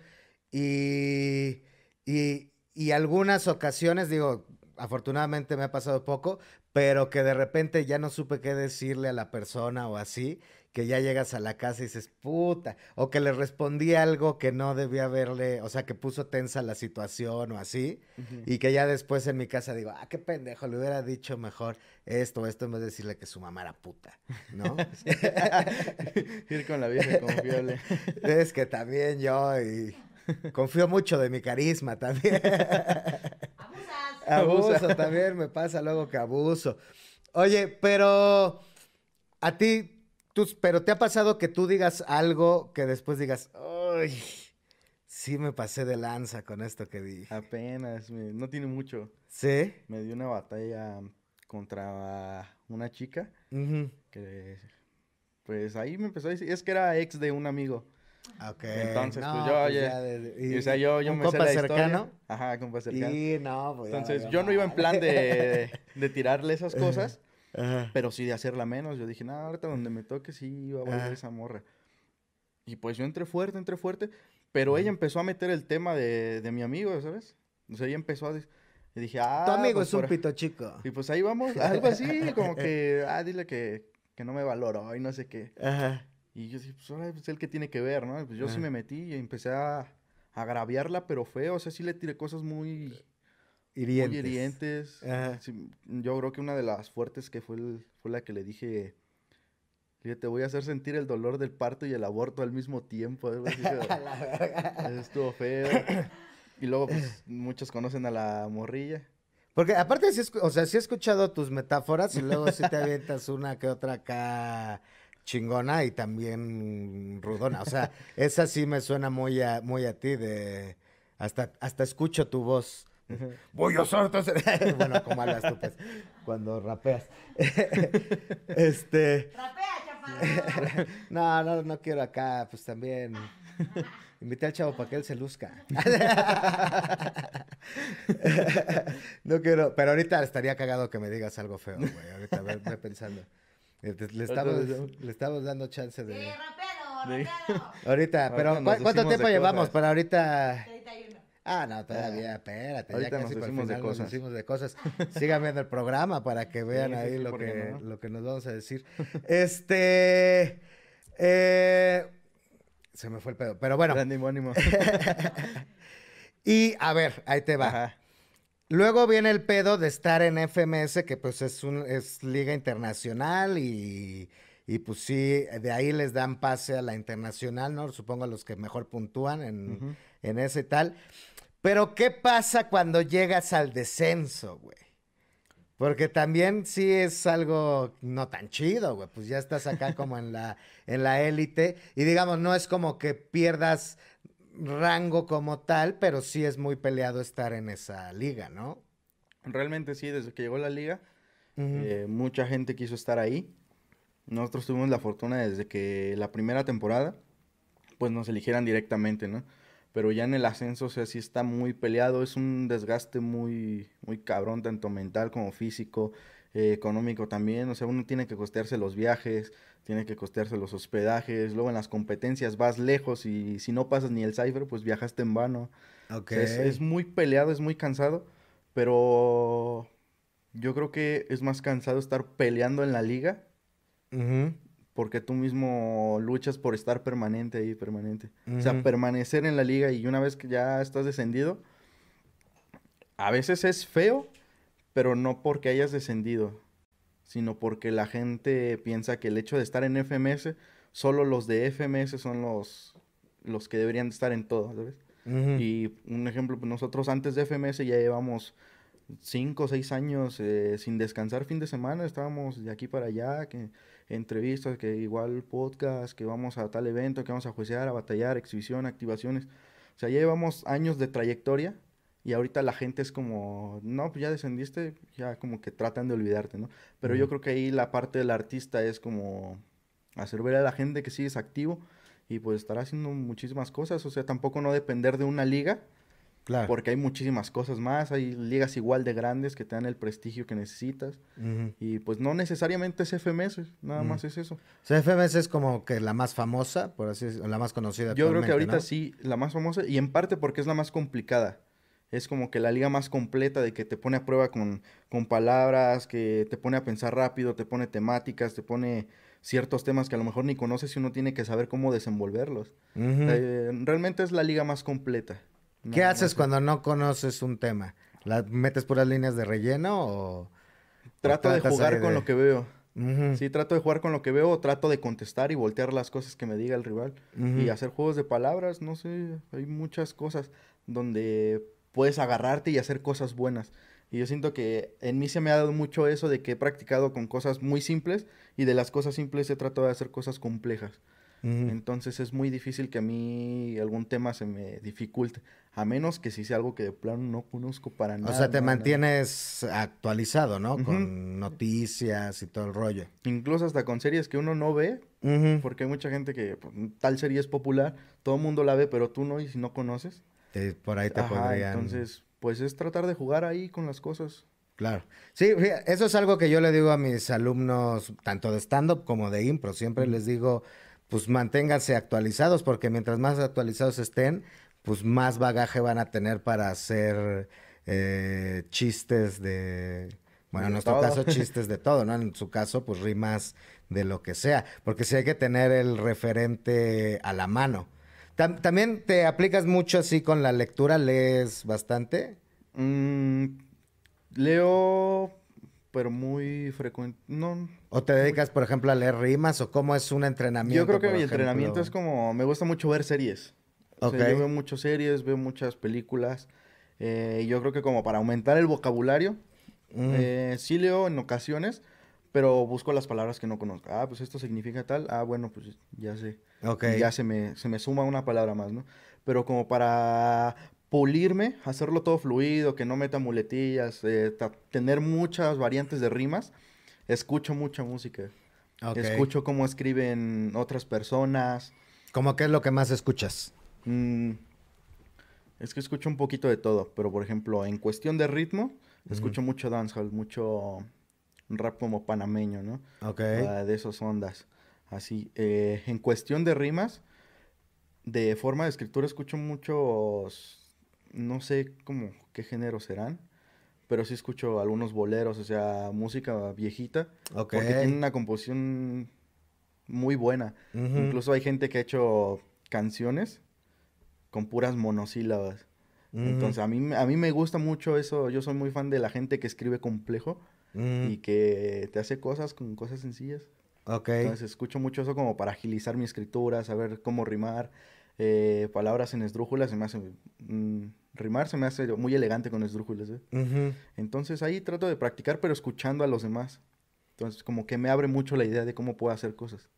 Y, y, y algunas ocasiones, digo, afortunadamente me ha pasado poco, pero que de repente ya no supe qué decirle a la persona o así que ya llegas a la casa y dices, puta, o que le respondí algo que no debía haberle, o sea, que puso tensa la situación o así, y que ya después en mi casa digo, ah, qué pendejo, le hubiera dicho mejor esto, o esto, en vez de decirle que su mamá era puta, ¿no? <laughs> <laughs> Ir con la y confiable. <laughs> es que también yo y confío mucho de mi carisma también. Abusas. Abuso también, me pasa luego que abuso. Oye, pero a ti pero te ha pasado que tú digas algo que después digas, ¡ay!
Sí me pasé de lanza con esto que dije. Apenas, no tiene mucho. ¿Sí? Me dio una batalla contra una chica que pues ahí me empezó a decir, es que era ex de un amigo. Ok. Entonces, pues yo, pues oye. o sea, yo, me compa sé la cercano? Historia. Ajá, compa cercano. Y no, pues Entonces, yo no iba en plan de tirarle esas <laughs> cosas, pero sí de hacerla menos. Yo dije, nada, ahorita donde me toque sí iba a volver esa morra. Y pues yo entré fuerte, entré fuerte. Pero ella empezó a meter el tema de, de mi amigo, ¿sabes? O sea, ella empezó a... Y dije, ah... Tu amigo pues, es un pito chico. Y pues ahí vamos, algo así, como que, <laughs> ah, dile que, que no me valoro y no sé qué. Ajá. Y yo dije, pues ahora es el que tiene que ver, ¿no? Pues yo sí me metí y empecé a agraviarla, pero feo. O sea, sí le tiré cosas muy hirientes. yo creo que una de las fuertes que fue, fue la que le dije, te voy a hacer sentir el dolor del parto y el aborto al mismo tiempo. <laughs> estuvo feo. Y luego, pues, muchos conocen a la morrilla.
Porque aparte, o sea, sí he escuchado tus metáforas y luego sí te avientas una que otra acá chingona y también rudona. O sea, esa sí me suena muy a, muy a ti de... Hasta, hasta escucho tu voz. <laughs> Voy a <laughs> bueno, como tú, pues Cuando rapeas. <laughs> este. Rapea, chaparro. no, no, no quiero acá, pues también. Invité al chavo para que él se luzca. no quiero, pero ahorita estaría cagado que me digas algo feo, güey. Ahorita me pensando. Este, le, estamos, dando chance de. Sí, rapero, rapero. Ahorita, pero ¿cuánto tiempo llevamos para ahorita? Ah, no, todavía, eh, espérate. ya casi nos decimos de cosas. Nos decimos de cosas. el programa para que <laughs> vean ahí lo que, lo que nos vamos a decir. este. Eh, se me fue el pedo, pero bueno. Ánimo, ánimo. <laughs> y a ver, ahí te va. Luego viene el pedo de estar en FMS, que pues es, un, liga internacional y, pues sí, de ahí les dan pase a la internacional, ¿no? Supongo a los que mejor puntúan en en ese tal. Pero ¿qué pasa cuando llegas al descenso, güey? Porque también sí es algo no tan chido, güey. Pues ya estás acá como en la, <laughs> en la élite. Y digamos, no es como que pierdas rango como tal, pero sí es muy peleado estar en esa liga, ¿no?
Realmente sí, desde que llegó la liga, eh, mucha gente quiso estar ahí. Nosotros tuvimos la fortuna desde que la primera temporada, pues nos eligieran directamente, ¿no? pero ya en el ascenso, o sea, sí está muy peleado, es un desgaste muy, muy cabrón, tanto mental como físico, eh, económico también, o sea, uno tiene que costearse los viajes, tiene que costearse los hospedajes, luego en las competencias vas lejos y si no pasas ni el cipher, pues viajaste en vano. Okay. es, muy peleado, es muy cansado, pero yo creo que es más cansado estar peleando en la liga Ajá porque tú mismo luchas por estar permanente ahí, permanente. O sea, permanecer en la liga y una vez que ya estás descendido, a veces es feo, pero no porque hayas descendido, sino porque la gente piensa que el hecho de estar en FMS, solo los de FMS son los, los que deberían estar en todo, ¿sabes? Y un ejemplo, pues, nosotros antes de FMS ya llevamos cinco o seis años eh, sin descansar fin de semana, estábamos de aquí para allá, que entrevistas, que igual podcast, que vamos a tal evento, que vamos a juiciar, a batallar, exhibición, activaciones. O sea, ya llevamos años de trayectoria y ahorita la gente es como, no, pues ya descendiste, ya como que tratan de olvidarte, ¿no? Pero yo creo que ahí la parte del artista es como hacer ver a la gente que sigues activo y pues estar haciendo muchísimas cosas, o sea, tampoco no depender de una liga porque hay muchísimas cosas más, hay ligas igual de grandes que te dan el prestigio que necesitas. Y pues no necesariamente es FMS, nada más es eso.
O FMS es como que la más famosa, por así decirlo, la más conocida. Yo creo que ahorita sí,
la más famosa y en parte porque es la más complicada. Es como que la liga más completa de que te pone a prueba con, palabras, que te pone a pensar rápido, te pone temáticas, te pone ciertos temas que a lo mejor ni conoces y uno tiene que saber cómo desenvolverlos. Eh, realmente es la liga más completa.
¿Qué haces cuando no conoces un tema? ¿La, ¿Metes puras líneas de relleno
o...? Trato de jugar con lo que veo. Sí, trato de jugar con lo que veo, trato de contestar y voltear las cosas que me diga el rival. Y hacer juegos de palabras, no sé, hay muchas cosas donde puedes agarrarte y hacer cosas buenas. Y yo siento que en mí se me ha dado mucho eso de que he practicado con cosas muy simples y de las cosas simples he tratado de hacer cosas complejas. Entonces es muy difícil que a mí algún tema se me dificulte, a menos que si sea algo que de plano no conozco para nada. O sea, te mantienes actualizado, ¿no? Con noticias y todo el rollo. Incluso hasta con series que uno no ve, porque hay mucha gente que pues, tal serie es popular, todo el mundo la ve, pero tú no, y si no conoces. por ahí te Entonces, pues es tratar de jugar ahí con las cosas.
Claro. Sí, eso es algo que yo le digo a mis alumnos, tanto de stand-up como de impro. Siempre les digo, pues manténganse actualizados, porque mientras más actualizados estén, pues más bagaje van a tener para hacer eh, chistes de... Bueno, en nuestro caso <laughs> chistes de todo, ¿no? En su caso, pues rimas de lo que sea, porque sí hay que tener el referente a la mano. ¿También te aplicas mucho así con la lectura? ¿Lees bastante?
Mm, leo, pero muy frecuente. No,
¿O te dedicas, por ejemplo, a leer rimas? ¿O cómo es un entrenamiento? Yo creo que mi entrenamiento es
como... Me gusta mucho ver series. Okay. yo veo muchas series, veo muchas películas. Eh, yo creo que como para aumentar el vocabulario, mm. eh, sí leo en ocasiones, pero busco las palabras que no conozco. Ah, pues esto significa tal. Ah, bueno, pues ya sé. Okay. ya se me, se me suma una palabra más, ¿no? Pero como para pulirme, hacerlo todo fluido, que no meta muletillas, eh, tener muchas variantes de rimas escucho mucha música. Escucho cómo escriben otras personas. ¿Cómo qué es lo que más escuchas? Mm, es que escucho un poquito de todo, pero por ejemplo, en cuestión de ritmo, escucho mucho dancehall, mucho rap como panameño, ¿no? Ah, de esas ondas. Así, eh, en cuestión de rimas, de forma de escritura escucho muchos, no sé cómo, qué género serán pero sí escucho algunos boleros, o sea, música viejita, porque tiene una composición muy buena. Incluso hay gente que ha hecho canciones con puras monosílabas. Entonces, a mí, a mí me gusta mucho eso. Yo soy muy fan de la gente que escribe complejo y que te hace cosas con cosas sencillas. Entonces, escucho mucho eso como para agilizar mi escritura, saber cómo rimar eh, palabras en esdrújulas, se me hace... Mm, rimar se me hace muy elegante con esdrújulas, ¿eh? Entonces ahí trato de practicar, pero escuchando a los demás. Entonces como que me abre mucho la idea de cómo puedo hacer cosas.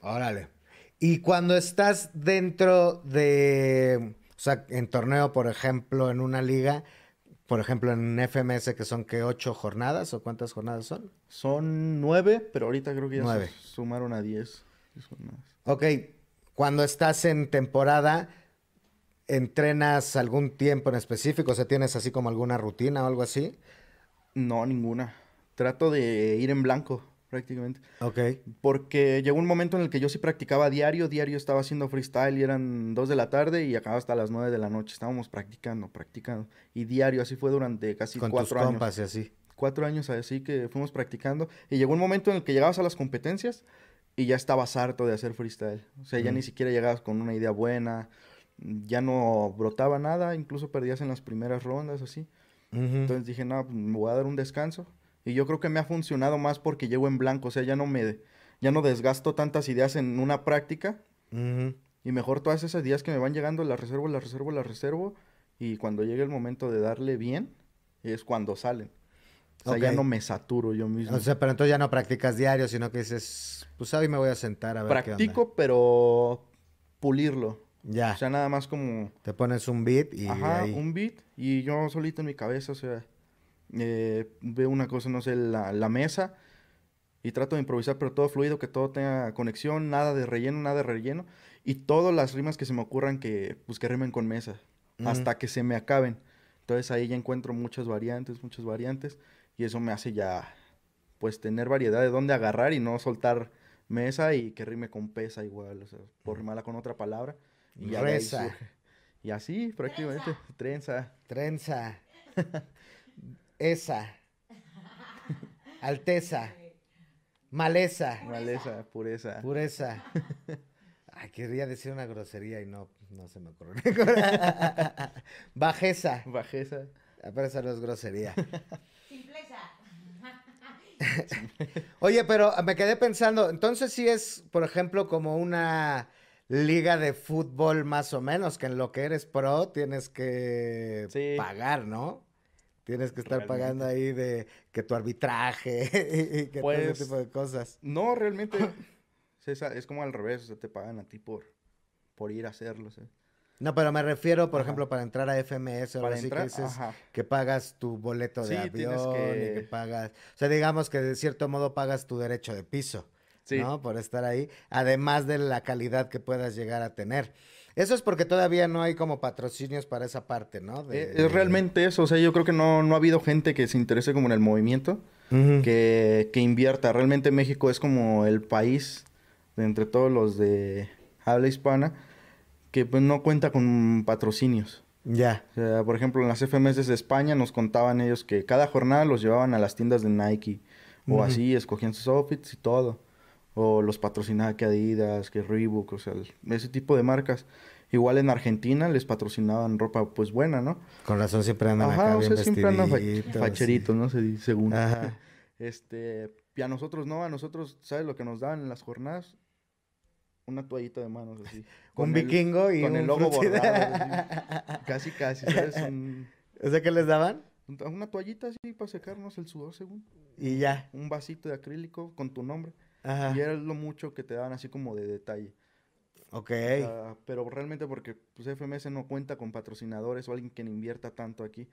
Órale. Y cuando estás dentro de...
O sea, en torneo, por ejemplo, en una liga, por ejemplo, en FMS, que son que ocho jornadas, o cuántas jornadas son? Son nueve, pero ahorita creo que ya Se sumaron a diez. Ok, cuando estás en temporada, ¿entrenas algún tiempo en específico? O sea, ¿tienes así como alguna rutina o algo así?
No, ninguna. Trato de ir en blanco, prácticamente. Ok. Porque llegó un momento en el que yo sí practicaba diario, diario estaba haciendo freestyle y eran dos de la tarde y acababa hasta las 9 de la noche. Estábamos practicando, practicando. Y diario, así fue durante casi Con cuatro años. así. Cuatro años así que fuimos practicando. Y llegó un momento en el que llegabas a las competencias y ya estabas harto de hacer freestyle. O sea, ya ni siquiera llegabas con una idea buena, ya no brotaba nada, incluso perdías en las primeras rondas, así. Entonces dije, no, pues, me voy a dar un descanso. Y yo creo que me ha funcionado más porque llego en blanco, o sea, ya no me, ya no desgasto tantas ideas en una práctica.
Y
mejor todas esas ideas que me van llegando, las reservo, las reservo, las reservo. Y cuando llegue el momento de darle bien, es cuando salen. O sea, ya no me saturo yo mismo. O sea,
pero entonces ya no practicas diario, sino que dices, pues hoy me voy
a sentar a ver Practico, pero pulirlo. Ya. O sea, nada más como... Te pones un beat y Ajá, un beat. Y yo solito en mi cabeza, o sea, eh, veo una cosa, no sé, la, mesa. Y trato de improvisar, pero todo fluido, que todo tenga conexión, nada de relleno, nada de relleno. Y todas las rimas que se me ocurran que, pues, que rimen con mesa. Hasta que se me acaben. Entonces ahí ya encuentro muchas variantes, muchas variantes. Y eso me hace ya, pues, tener variedad de dónde agarrar y no soltar mesa y que rime con pesa igual, o sea, por mala con otra palabra. Y Y así, prácticamente. Trenza. Trenza. <laughs>
Esa. Alteza. Maleza. Maleza, pureza. Pureza. <laughs> Ay, quería decir una grosería y no, no se me ocurrió. <laughs> Bajeza. Bajeza. Ah, pero esa no es grosería. <laughs> Oye, pero me quedé pensando, entonces si es, por ejemplo, como una liga de fútbol más o menos, que en lo que eres pro tienes que pagar, ¿no? Tienes que estar pagando ahí de que tu arbitraje <laughs> y, que todo ese pues, tipo de
cosas. No, realmente es, como al revés, o te pagan a ti por, por ir a hacerlo. ¿sí?
No, pero me refiero, por ejemplo, para entrar a FMS, o que que pagas tu boleto de avión que... que pagas, o sea, digamos que de cierto modo pagas tu derecho de piso, ¿no? Por estar ahí, además de la calidad que puedas llegar a tener. Eso es porque todavía no hay como patrocinios para esa parte, ¿no? Eh, es
realmente eso, o sea, yo creo que no, no ha habido gente que se interese como en el movimiento, que, que invierta. Realmente México es como el país, entre todos los de habla hispana, que pues, no cuenta con patrocinios. Ya. O sea, por ejemplo, en las FMS de España nos contaban ellos que cada jornada los llevaban a las tiendas de Nike. O así, escogían sus outfits y todo. O los patrocinaba que Adidas, que Reebok, o sea, ese tipo de marcas. Igual en Argentina les patrocinaban ropa, pues, buena, ¿no? Con razón siempre andan acá siempre andan facheritos, ¿no? <laughs> este, y a nosotros no, a nosotros, ¿sabes lo que nos daban en las jornadas? una toallita de manos así.
<laughs> Con vikingo y con el logo bordado. <laughs> Casi, casi. ¿sabes? Un,
<laughs> qué les daban? Una toallita así para secarnos el sudor, según. Y ya. Un vasito de acrílico con tu nombre. Ajá. Y era lo mucho que te daban así como de detalle. Ok. pero realmente porque FMS pues, no cuenta con patrocinadores o alguien que invierta tanto aquí.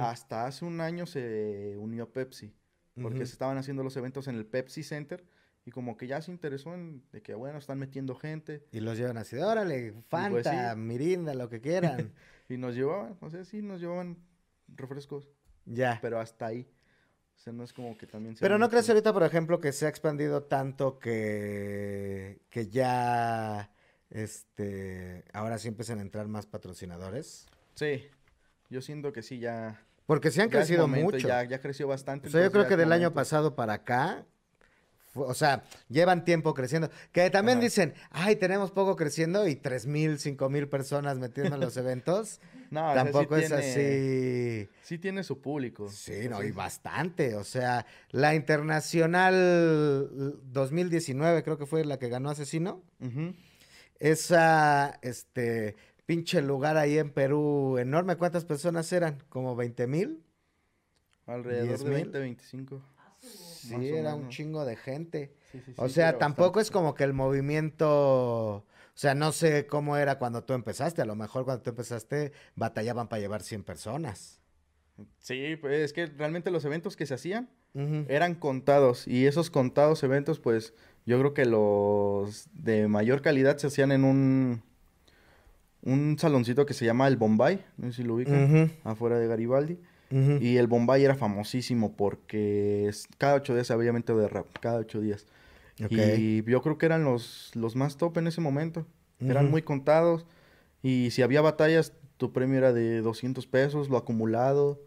Hasta hace un año se unió Pepsi. Porque se estaban haciendo los eventos en el Pepsi Center y como que ya se interesó en de que, bueno, están metiendo gente.
Y los llevan así, órale, pues, Fanta, Mirinda,
lo que quieran. <laughs> y nos llevaban, o sea, sí, nos llevaban refrescos. Ya. Pero hasta ahí. O sea, no es como que también Pero no crees ahorita,
por ejemplo, que se ha expandido tanto que, que ya este ahora sí empiezan a entrar más
patrocinadores. Sí. Yo siento que sí ya
porque sí han crecido mucho. Ya,
creció bastante. O sea, yo creo que del año
pasado para acá o sea, llevan tiempo creciendo. Que también dicen, ay, tenemos poco creciendo y 3.000, 5.000 personas metiendo en los <laughs> eventos. No, tampoco es así.
Sí tiene su público. Sí, no, y
bastante. O sea, la Internacional 2019 creo que fue la que ganó Asesino. Esa, este, pinche lugar ahí en Perú enorme. ¿Cuántas personas eran? ¿Como 20.000?
Alrededor de 20, 25. Sí, era un chingo de gente. o sea, tampoco
es como que el movimiento... O sea, no sé cómo era cuando tú empezaste. A lo mejor cuando tú empezaste batallaban para llevar 100 personas.
Sí, pues es que realmente los eventos que se hacían eran contados y esos contados eventos, pues yo creo que los de mayor calidad se hacían en un, un saloncito que se llama el Bombay, no sé si lo ubican, afuera de Garibaldi. Y el Bombay era famosísimo porque cada ocho días había evento de rap, cada ocho días. Y yo creo que eran los, los más top en ese momento. Eran muy contados. Y si había batallas, tu premio era de 200 pesos, lo acumulado,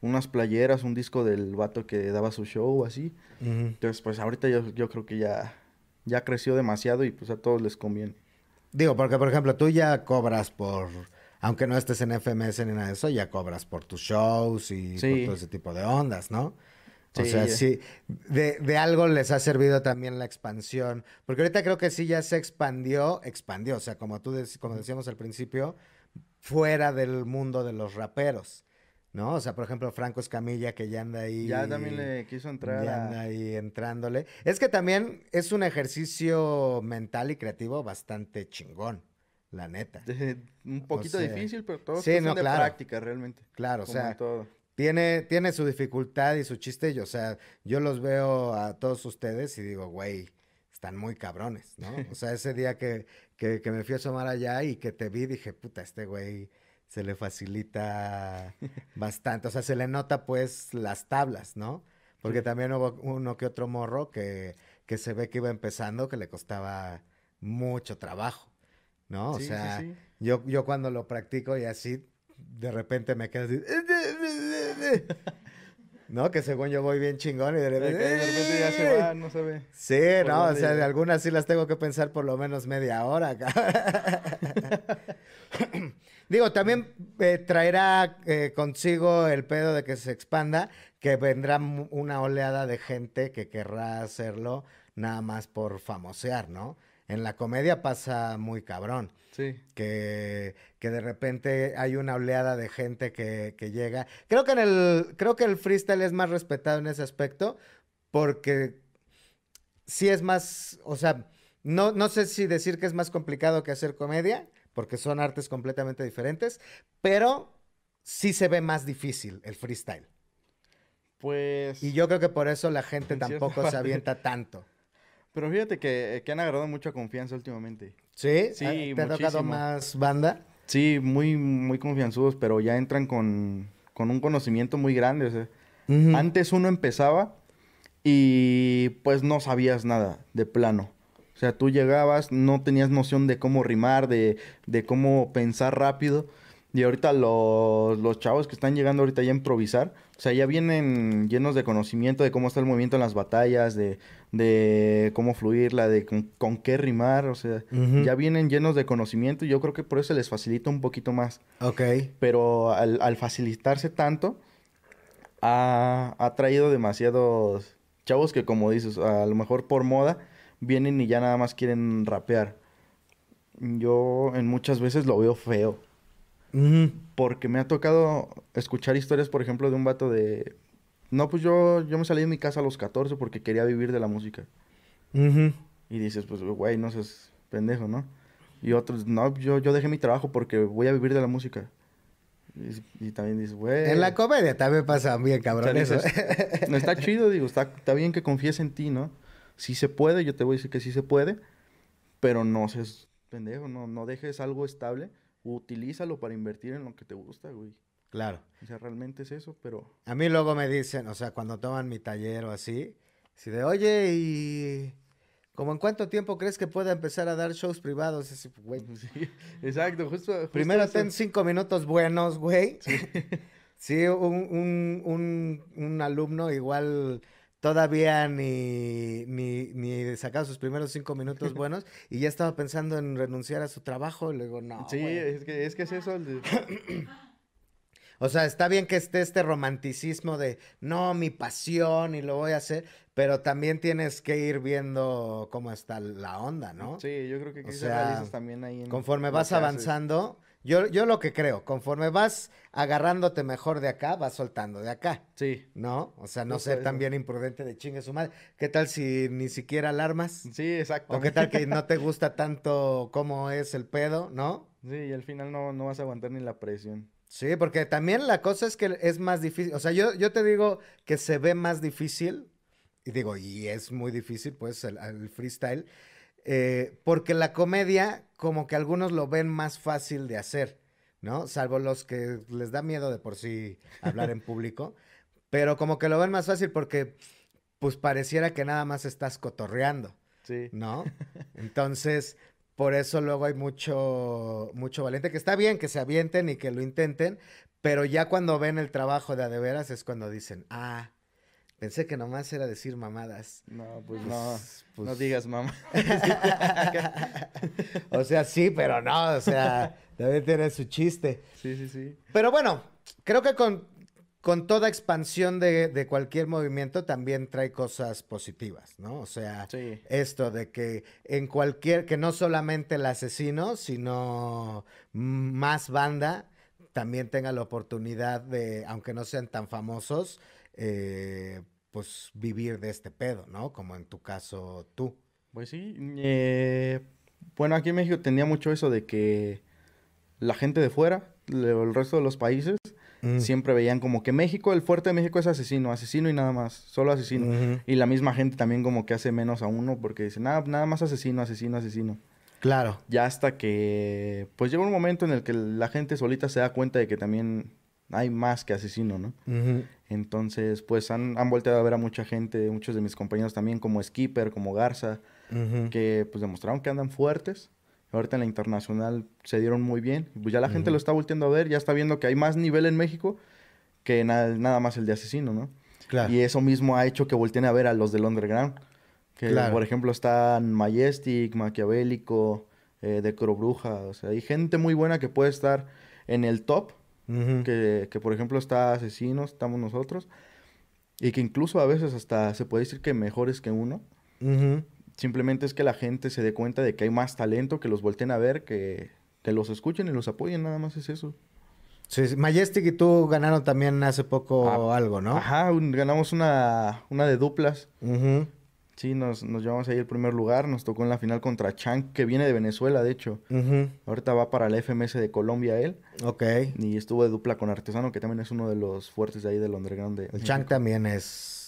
unas playeras, un disco del vato que daba su show, así. Entonces, pues ahorita yo, creo que ya, ya creció demasiado y pues a todos les conviene.
Digo, porque por ejemplo, tú ya cobras por aunque no estés en FMS ni nada de eso, ya cobras por tus shows y por todo ese tipo de ondas, ¿no? o sea, sí, de, algo les ha servido también la expansión, porque ahorita creo que sí ya se expandió, expandió, o sea, como tú como decíamos al principio, fuera del mundo de los raperos. ¿no? O sea, por ejemplo, Franco Escamilla, que ya anda ahí. Ya también le quiso entrar. Ya anda ahí entrándole. Es que también es un ejercicio mental y creativo bastante chingón la neta. <laughs> un poquito difícil, pero todo es práctica realmente.
Claro, o sea,
Tiene, tiene su dificultad y su chiste. o sea, yo los veo a todos ustedes y digo, güey, están muy cabrones, ¿no? <laughs> O sea, ese día que, que, me fui a asomar allá y que te vi, dije, puta, este güey se le facilita <laughs> bastante. O sea, se le nota pues las tablas, ¿no? Porque también hubo uno que otro morro que, que se ve que iba empezando, que le costaba mucho trabajo. ¿no? o sea, Yo, cuando lo practico y así, de repente me quedo así,
<laughs>
¿no? Que según yo voy bien chingón y de repente, ya se va, no se ve. Sí, no, o sea, de algunas sí las tengo que pensar por lo menos media hora. <laughs> Digo, también eh, traerá eh, consigo el pedo de que se expanda, que vendrá una oleada de gente que querrá hacerlo nada más por famosear, ¿no? En la comedia pasa muy cabrón. Sí. Que, que de repente hay una oleada de gente que, llega. Creo que en el. Creo que el freestyle es más respetado en ese aspecto. Porque sí es más. O sea, no, no sé si decir que es más complicado que hacer comedia. Porque son artes completamente diferentes. Pero sí se ve más difícil el freestyle.
Pues. Y yo creo que por eso la gente tampoco se avienta tanto. Pero fíjate que, han agarrado mucha confianza últimamente.
¿Sí? Sí, ah, te ha tocado más
banda? Sí, muy, muy confianzudos, pero ya entran con, un conocimiento muy grande. Antes uno empezaba y pues no sabías nada de plano. O sea, tú llegabas, no tenías noción de cómo rimar, de, cómo pensar rápido. Y ahorita los, los chavos que están llegando ahorita ya a improvisar, o sea, ya vienen llenos de conocimiento de cómo está el movimiento en las batallas, de, de cómo fluirla, de con, qué rimar. O sea, ya vienen llenos de conocimiento y yo creo que por eso les facilita un poquito más. Ok. Pero al, facilitarse tanto, ha, ha, traído demasiados chavos que, como dices, a lo mejor por moda, vienen y ya nada más quieren rapear. Yo en muchas veces lo veo feo. Porque me ha tocado escuchar historias, por ejemplo, de un vato de... No, pues yo, yo me salí de mi casa a los 14 porque quería vivir de la música.
Y
dices, pues, güey, no seas pendejo, ¿no? Y otros, no, yo, yo dejé mi trabajo porque voy a vivir de la música. Y, también dices, güey... En la
comedia también pasa bien, cabrón. ¿eh?
no está <laughs> chido, digo, está, bien que confíes en ti, ¿no? Si se puede, yo te voy a decir que sí se puede, pero no seas pendejo, no, no dejes algo estable utilízalo para invertir en lo que te gusta, güey. Claro. O sea, realmente es eso, pero...
A mí luego me dicen, o sea, cuando toman mi taller o así, si de, oye, y... ¿Cómo en cuánto tiempo crees que pueda empezar a dar shows privados? Así, güey. <laughs> exacto, justo. Primero ten cinco minutos buenos, güey. Sí, <laughs> sí un, un, un alumno igual todavía ni, ni, ni sacaba sus primeros cinco minutos <laughs> buenos y ya estaba pensando en renunciar a su trabajo. Y luego no. Sí, es que, es que es eso. <clears throat> o sea, está bien que esté este romanticismo de, no, mi pasión y lo voy a hacer, pero también tienes que ir viendo cómo está la
onda, ¿no? Sí, yo creo que, también ahí. En conforme vas avanzando.
Yo, lo que creo, conforme vas agarrándote mejor de acá, vas soltando de acá. Sí. ¿No? O sea, no, ser tan bien imprudente de chingue su madre. ¿Qué tal si ni siquiera alarmas? Sí, exacto. ¿O qué tal que <laughs> no te gusta tanto cómo es el pedo, no? Sí, y al final no, no vas a aguantar ni la presión. Sí, porque también la cosa es que es más difícil. O sea, yo, yo te digo que se ve más difícil. Y digo, y es muy difícil, pues, el freestyle eh, porque la comedia, como que algunos lo ven más fácil de hacer, ¿no? Salvo los que les da miedo de por sí hablar en <laughs> público, pero como que lo ven más fácil porque pues pareciera que nada más estás cotorreando. Sí. ¿No? <laughs> Entonces, por eso luego hay mucho, mucho valiente, que está bien que se avienten y que lo intenten, pero ya cuando ven el trabajo de a de veras es cuando dicen, ah, Pensé que nomás era decir mamadas. No, pues, no. No pues, pues. digas mamá. <laughs> o sea, sí, pero no. O sea, también tiene su chiste. Sí, sí, sí. Pero bueno, creo que con, toda expansión de, cualquier movimiento también trae cosas positivas, ¿no? O sea, esto de que en cualquier, que no solamente el asesino, sino más banda también tenga la oportunidad de, aunque no sean tan famosos, eh, pues vivir de este pedo, ¿no? Como en tu caso tú.
Pues sí, eh, bueno, aquí en México tenía mucho eso de que la gente de fuera, el resto de los países, mm. siempre veían como que México, el fuerte de México es asesino, asesino y nada más, solo asesino. Y la misma gente también como que hace menos a uno porque dice, nada, nada más asesino, asesino, asesino. Claro. Ya hasta que, pues llega un momento en el que la gente solita se da cuenta de que también hay más que asesino, ¿no? Entonces, pues han, han volteado a ver a mucha gente, muchos de mis compañeros también, como Skipper, como Garza, que pues demostraron que andan fuertes. Ahorita en la internacional se dieron muy bien. Pues ya la gente lo está volteando a ver, ya está viendo que hay más nivel en México que nada más el de asesino, ¿no? Claro. Y eso mismo ha hecho que volteen a ver a los del underground. Que, por ejemplo, están Majestic, Maquiavélico, eh, Bruja, O sea, hay gente muy buena que puede estar en el top, que, por ejemplo, está Asesinos, estamos nosotros. Y que incluso a veces hasta se puede decir que mejores que uno. Simplemente es que la gente se dé cuenta de que hay más talento, que los volteen a ver, que, los escuchen y los apoyen, nada más es eso. Majestic y tú ganaron también hace poco ah, algo, ¿no? Ajá, ganamos una, de duplas. Sí, nos, llevamos ahí el primer lugar. Nos tocó en la final contra Chang, que viene de Venezuela, de hecho. Ahorita va para el FMS de Colombia él. Ok. Y estuvo de dupla con Artesano, que también es uno de los fuertes de ahí del underground. De el México. Chang también es...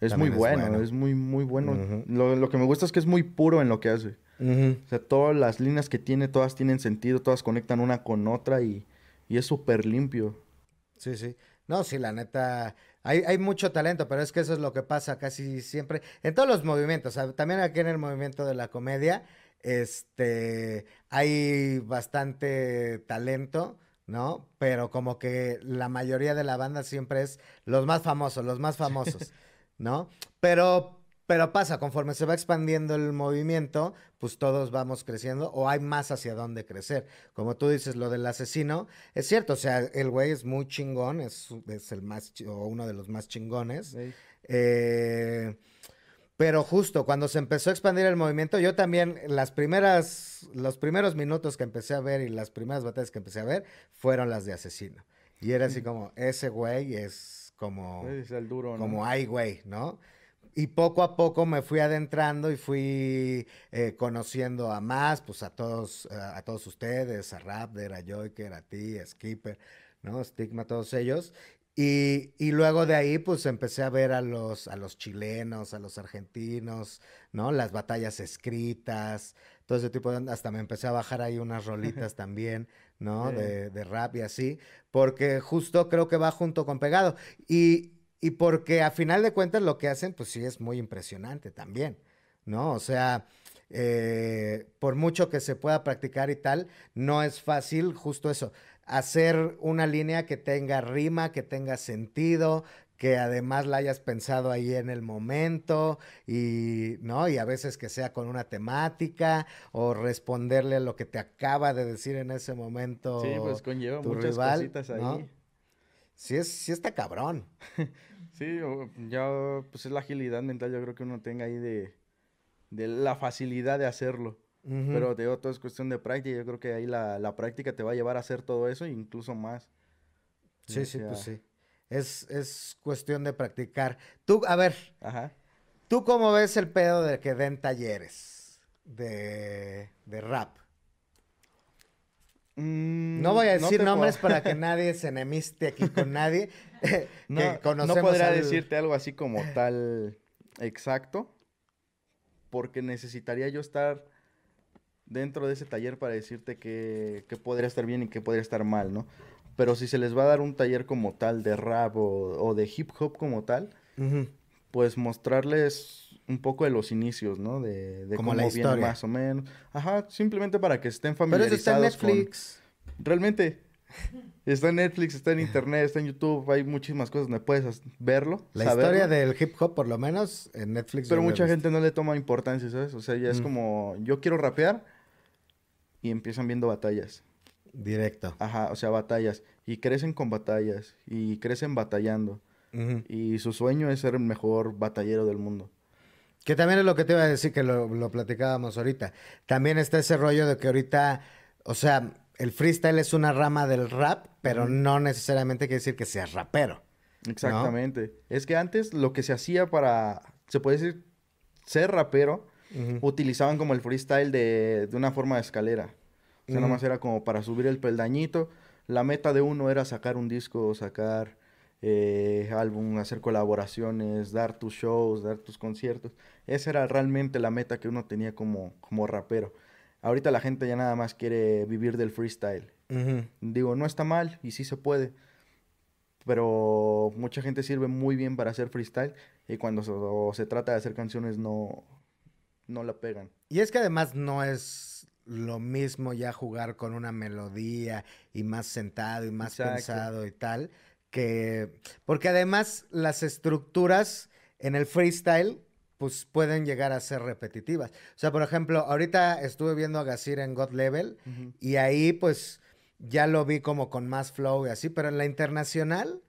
Es muy bueno, es, muy, muy bueno. lo, que me gusta es que es muy puro en lo que hace. O sea, todas las líneas que tiene, todas tienen sentido, todas conectan una con otra y, y es súper limpio.
Sí, sí. No, sí, la neta... Hay, mucho talento, pero es que eso es lo que pasa casi siempre. En todos los movimientos, también aquí en el movimiento de la comedia, este, hay bastante talento, ¿no? Pero como que la mayoría de la banda siempre es los más famosos, los más famosos, <laughs> ¿no? Pero pero pasa, conforme se va expandiendo el movimiento, pues todos vamos creciendo o hay más hacia dónde crecer. Como tú dices, lo del asesino, es cierto, o sea, el güey es muy chingón, es, es el más, o uno de los más chingones. Eh, pero justo cuando se empezó a expandir el movimiento, yo también las primeras, los primeros minutos que empecé a ver y las primeras batallas que empecé a ver fueron las de asesino. Y era así mm. como, ese güey es como... Es el duro, ¿no? Como, hay güey, ¿no? y poco a poco me fui adentrando y fui eh, conociendo a más, pues a todos, a, todos ustedes, a Rapder, a Joyker, a ti, a Skipper, ¿no? Stigma, todos ellos. Y, luego de ahí, pues empecé a ver a los, a los chilenos, a los argentinos, ¿no? Las batallas escritas, todo ese tipo de... Hasta me empecé a bajar ahí unas rolitas <laughs> también, ¿no? De, de rap y así, porque justo creo que va junto con pegado. Y, y porque a final de cuentas lo que hacen, pues sí es muy impresionante también, ¿no? O sea, eh, por mucho que se pueda practicar y tal, no es fácil justo eso, hacer una línea que tenga rima, que tenga sentido, que además la hayas pensado ahí en el momento y no y a veces que sea con una temática o responderle a lo que te acaba de decir en ese momento. Sí, pues conlleva muchas cositas ahí. Sí, es, sí está cabrón. <laughs>
Sí, ya pues es la agilidad mental, yo creo que uno tenga ahí de, la facilidad de hacerlo. Pero de otro todo es cuestión de práctica. Yo creo que ahí la, práctica te va a llevar a hacer todo eso e incluso más. Sí, sí, pues sí.
Es, cuestión de practicar. Tú, a ver, ¿tú cómo ves el pedo de que den talleres de rap? Mm, no voy a decir nombres para que <laughs> nadie se enemiste aquí con nadie. <laughs> no, no podría decirte
algo así como tal exacto, porque necesitaría yo estar dentro de ese taller para decirte que, podría estar bien y que podría estar mal, ¿no? Pero si se les va a dar un taller como tal de rap o, de hip hop como tal, pues mostrarles un poco de los inicios, ¿no? De, cómo la historia. viene más o menos. Ajá, simplemente para que estén familiarizados Pero está en Netflix. Realmente. <laughs> Está en Netflix, está en internet, está en YouTube, hay muchísimas cosas donde puedes verlo. La historia del hip hop, por lo menos, en Netflix. Pero mucha gente no le toma importancia, ¿sabes? O sea, ya es mm. como, yo quiero rapear y empiezan viendo batallas. Directo. Ajá, o sea, batallas. Y crecen con batallas y crecen batallando. Y su sueño es ser el mejor batallero del mundo. Que también es lo que te iba a decir, que lo, platicábamos ahorita.
También está ese rollo de que ahorita, o sea, el freestyle es una rama del rap,
pero no necesariamente quiere decir que seas rapero. Exactamente. Es que antes lo que se hacía para, se puede decir, ser rapero, utilizaban como el freestyle de, de, una forma de escalera. O sea, nada más era como para subir el peldañito. La meta de uno era sacar un disco, sacar eh, álbum, hacer colaboraciones, dar tus shows, dar tus conciertos. Esa era realmente la meta que uno tenía como, como rapero. Ahorita la gente ya nada más quiere vivir del freestyle. Digo, no está mal y sí se puede. Pero mucha gente sirve muy bien para hacer freestyle y cuando se, trata de hacer canciones no, no la pegan. Y es que además
no es lo mismo ya jugar con una melodía y más sentado y más pensado y tal que porque además las estructuras en el freestyle pues pueden llegar a ser repetitivas. O sea, por ejemplo, ahorita estuve viendo a Gasir en God Level y ahí pues ya lo vi como con más flow y así, pero en la internacional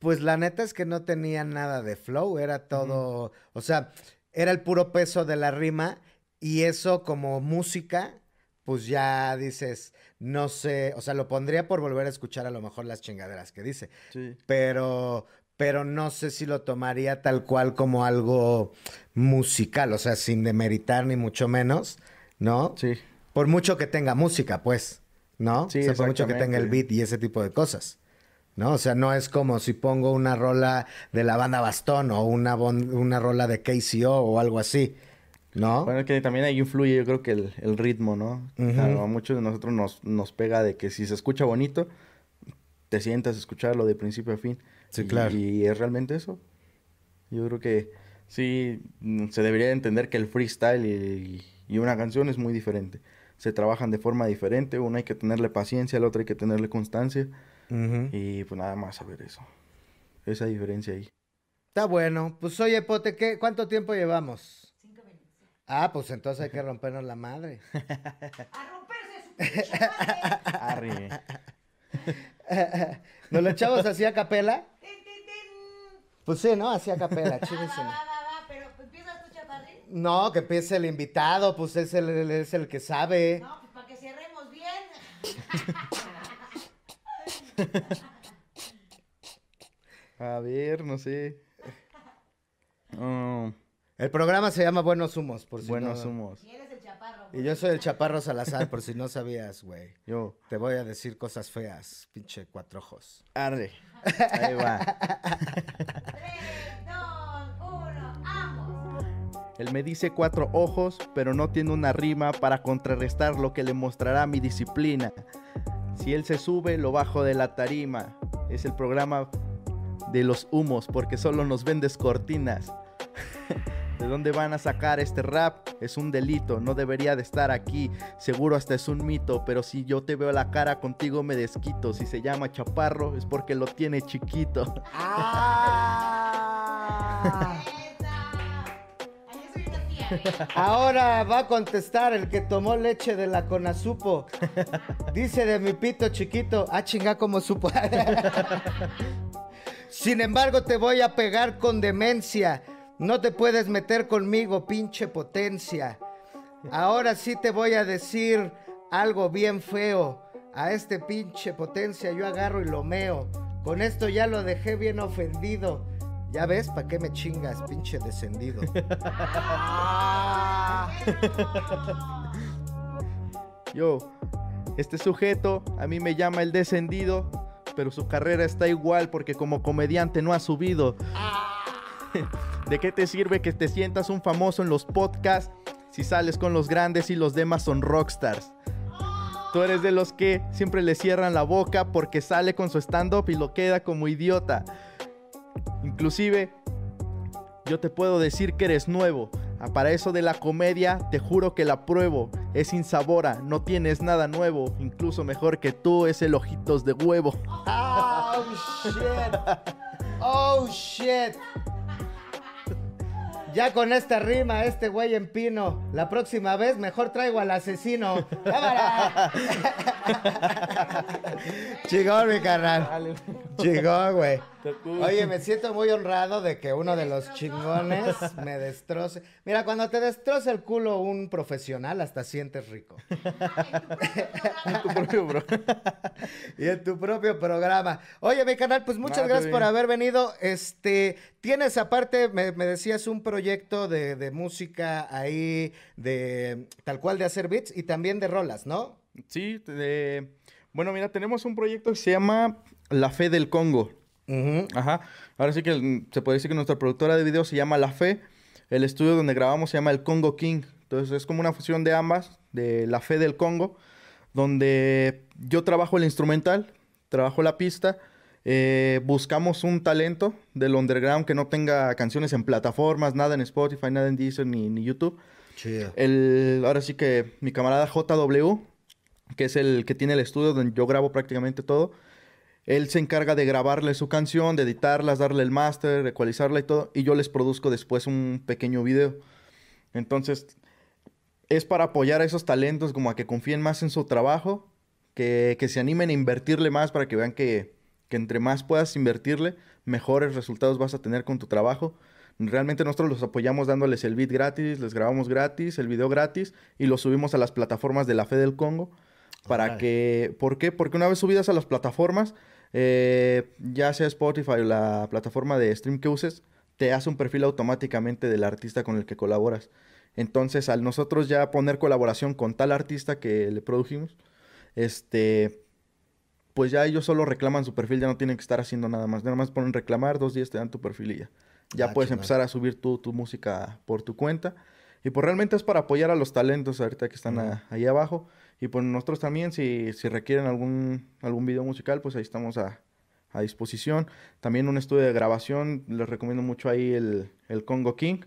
pues la neta es que no tenía nada de flow, era todo, o sea, era el puro peso de la rima y eso como música pues ya dices, no sé, o sea, lo pondría por volver a escuchar a lo mejor las chingaderas que dice. Sí. Pero, pero no sé si lo tomaría tal cual como algo musical, o sea, sin demeritar ni mucho menos, ¿no? Sí. Por mucho que tenga música, pues, ¿no? Sí, por mucho que tenga el beat y ese tipo de cosas. ¿No? O sea, no es como si pongo una rola de la banda Bastón o
una, una rola de KCO o algo así. No. Bueno, que también ahí influye, yo creo que el, ritmo, ¿no? claro, a muchos de nosotros nos, nos pega de que si se escucha bonito, te sientas a escucharlo de principio a fin. Sí, claro. Y es realmente eso. Yo creo que sí se debería entender que el freestyle y, una canción es muy diferente. Se trabajan de forma diferente. Uno hay que tenerle paciencia, el otro hay que tenerle constancia. Y pues nada más saber eso. Esa diferencia ahí.
Está bueno. Pues oye, Pote, ¿qué, ¿cuánto tiempo llevamos? Ah, pues entonces hay que rompernos la madre. A romperse su madre. <laughs> ¿Nos lo echamos así a capela? Pues sí, ¿no? Así a capela, va! pero pues, empiezas tú, chaparrín. No, que empiece el invitado, pues es el, es el que sabe. No,
pues, para que cerremos bien.
<laughs> a ver, no sé. <laughs> Oh. El programa se llama Buenos Humos, por si Buenos Humos. Y es el chaparro. Y yo soy el chaparro Salazar, <laughs> por si no sabías, güey. Yo. Te voy a decir cosas feas, pinche cuatro
ojos. Arde. <laughs> Ahí va. Tres, dos, uno, ¡vamos! Él me dice cuatro ojos, pero no tiene una rima para contrarrestar lo que le mostrará mi disciplina. Si él se sube, lo bajo de la tarima. Es el programa de los humos, porque solo nos vendes cortinas. <laughs> ¿De dónde van a sacar este rap? Es un delito, no debería de estar aquí. Seguro hasta es un mito, pero si yo te veo la cara contigo me desquito. Si se llama chaparro es porque lo tiene chiquito. Ah. Ahora va a contestar
el que tomó leche de la Conazupo. Dice de mi pito chiquito, ¡A ah, chinga como supo. <laughs> Sin embargo, te voy a pegar con demencia. No te puedes meter conmigo, pinche potencia. Ahora sí te voy a decir algo bien feo. A este pinche potencia yo agarro y lo meo. Con esto ya lo dejé bien ofendido. Ya ves, ¿para qué me
chingas, pinche descendido? <laughs> yo, este sujeto a mí me llama el descendido, pero su carrera está igual porque como comediante no ha subido. <laughs> ¿De qué te sirve que te sientas un famoso en los podcasts si sales con los grandes y los demás son rockstars? Tú eres de los que siempre le cierran la boca porque sale con su stand-up y lo queda como idiota. Inclusive, yo te puedo decir que eres nuevo. Ah, para eso de la comedia, te juro que la pruebo. Es insabora, no tienes nada nuevo. Incluso mejor que tú es el ojitos de huevo.
Oh, shit. Oh, shit. Ya con esta rima, este güey en pino. La próxima vez mejor traigo al asesino. ¡Cámara! <laughs> Chigón, mi carnal. Chigón, güey. Oye, me siento muy honrado de que uno de los chingones me destroce. Mira, cuando te destroza el culo un profesional, hasta sientes rico. <laughs> y en tu propio programa. Oye, mi canal, pues muchas ah, gracias por haber venido. Este, tienes aparte, me, decías un proyecto de, de música ahí, de tal cual de hacer beats y también de rolas, ¿no?
Sí, Bueno, mira, tenemos un proyecto que se llama La Fe del Congo ajá. Ahora sí que mm, se puede decir que nuestra productora de video se llama La Fe. El estudio donde grabamos se llama El Congo King. Entonces es como una fusión de ambas, de La Fe del Congo, donde yo trabajo el instrumental, trabajo la pista. Eh, buscamos un talento del underground que no tenga canciones en plataformas, nada en Spotify, nada en Deezer ni, ni YouTube. El, ahora sí que mi camarada JW, que es el que tiene el estudio donde yo grabo prácticamente todo, él se encarga de grabarle su canción, de editarlas, darle el máster, ecualizarla y todo. Y yo les produzco después un pequeño video. Entonces, es para apoyar a esos talentos, como a que confíen más en su trabajo, que, se animen a invertirle más para que vean que, entre más puedas invertirle, mejores resultados vas a tener con tu trabajo. Realmente nosotros los apoyamos dándoles el beat gratis, les grabamos gratis, el video gratis y lo subimos a las plataformas de la Fe del Congo. Para que, ¿por qué? Porque una vez subidas a las plataformas, eh, ya sea Spotify o la plataforma de stream que uses, te hace un perfil automáticamente del artista con el que colaboras. Entonces, al nosotros ya poner colaboración con tal artista que le produjimos, este, pues ya ellos solo reclaman su perfil, ya no tienen que estar haciendo nada más. Nada más ponen reclamar, dos días te dan tu perfil y ya. Ya ah, puedes empezar a subir tu, música por tu cuenta. Y pues realmente es para apoyar a los talentos ahorita que están ahí abajo. Y pues nosotros también, si, requieren algún, algún video musical, pues ahí estamos a, disposición. También un estudio de grabación, les recomiendo mucho ahí el, el Congo King.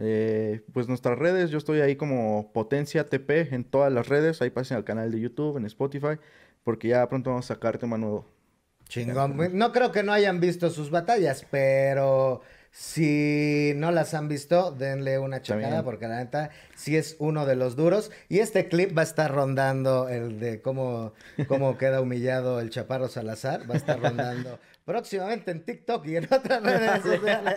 Eh, pues nuestras redes, yo estoy ahí como Potencia TP en todas las redes, ahí pasen al canal de YouTube, en Spotify, porque ya pronto vamos a sacar tema nuevo. Chingón,
no creo que no hayan visto sus batallas, pero si no las han visto, denle una checada porque la neta sí es uno de los duros. Y este clip va a estar rondando el de cómo, cómo queda humillado el Chaparro Salazar. Va a estar rondando <laughs> próximamente en TikTok y en otras redes <laughs> sociales.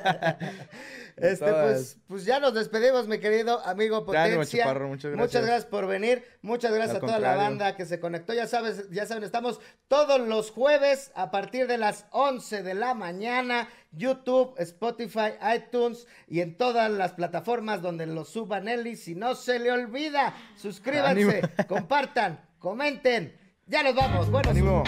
Este, pues, pues, ya nos despedimos, mi querido amigo Potencia. muchas, gracias. muchas, gracias. por venir. Muchas gracias a toda la banda que se conectó. Ya sabes, ya saben, estamos todos los jueves a partir de las 11 de la mañana YouTube, Spotify, iTunes y en todas las plataformas donde lo suban Nelly, Si no se le olvida, suscríbanse, compartan, comenten. Ya nos vamos. bueno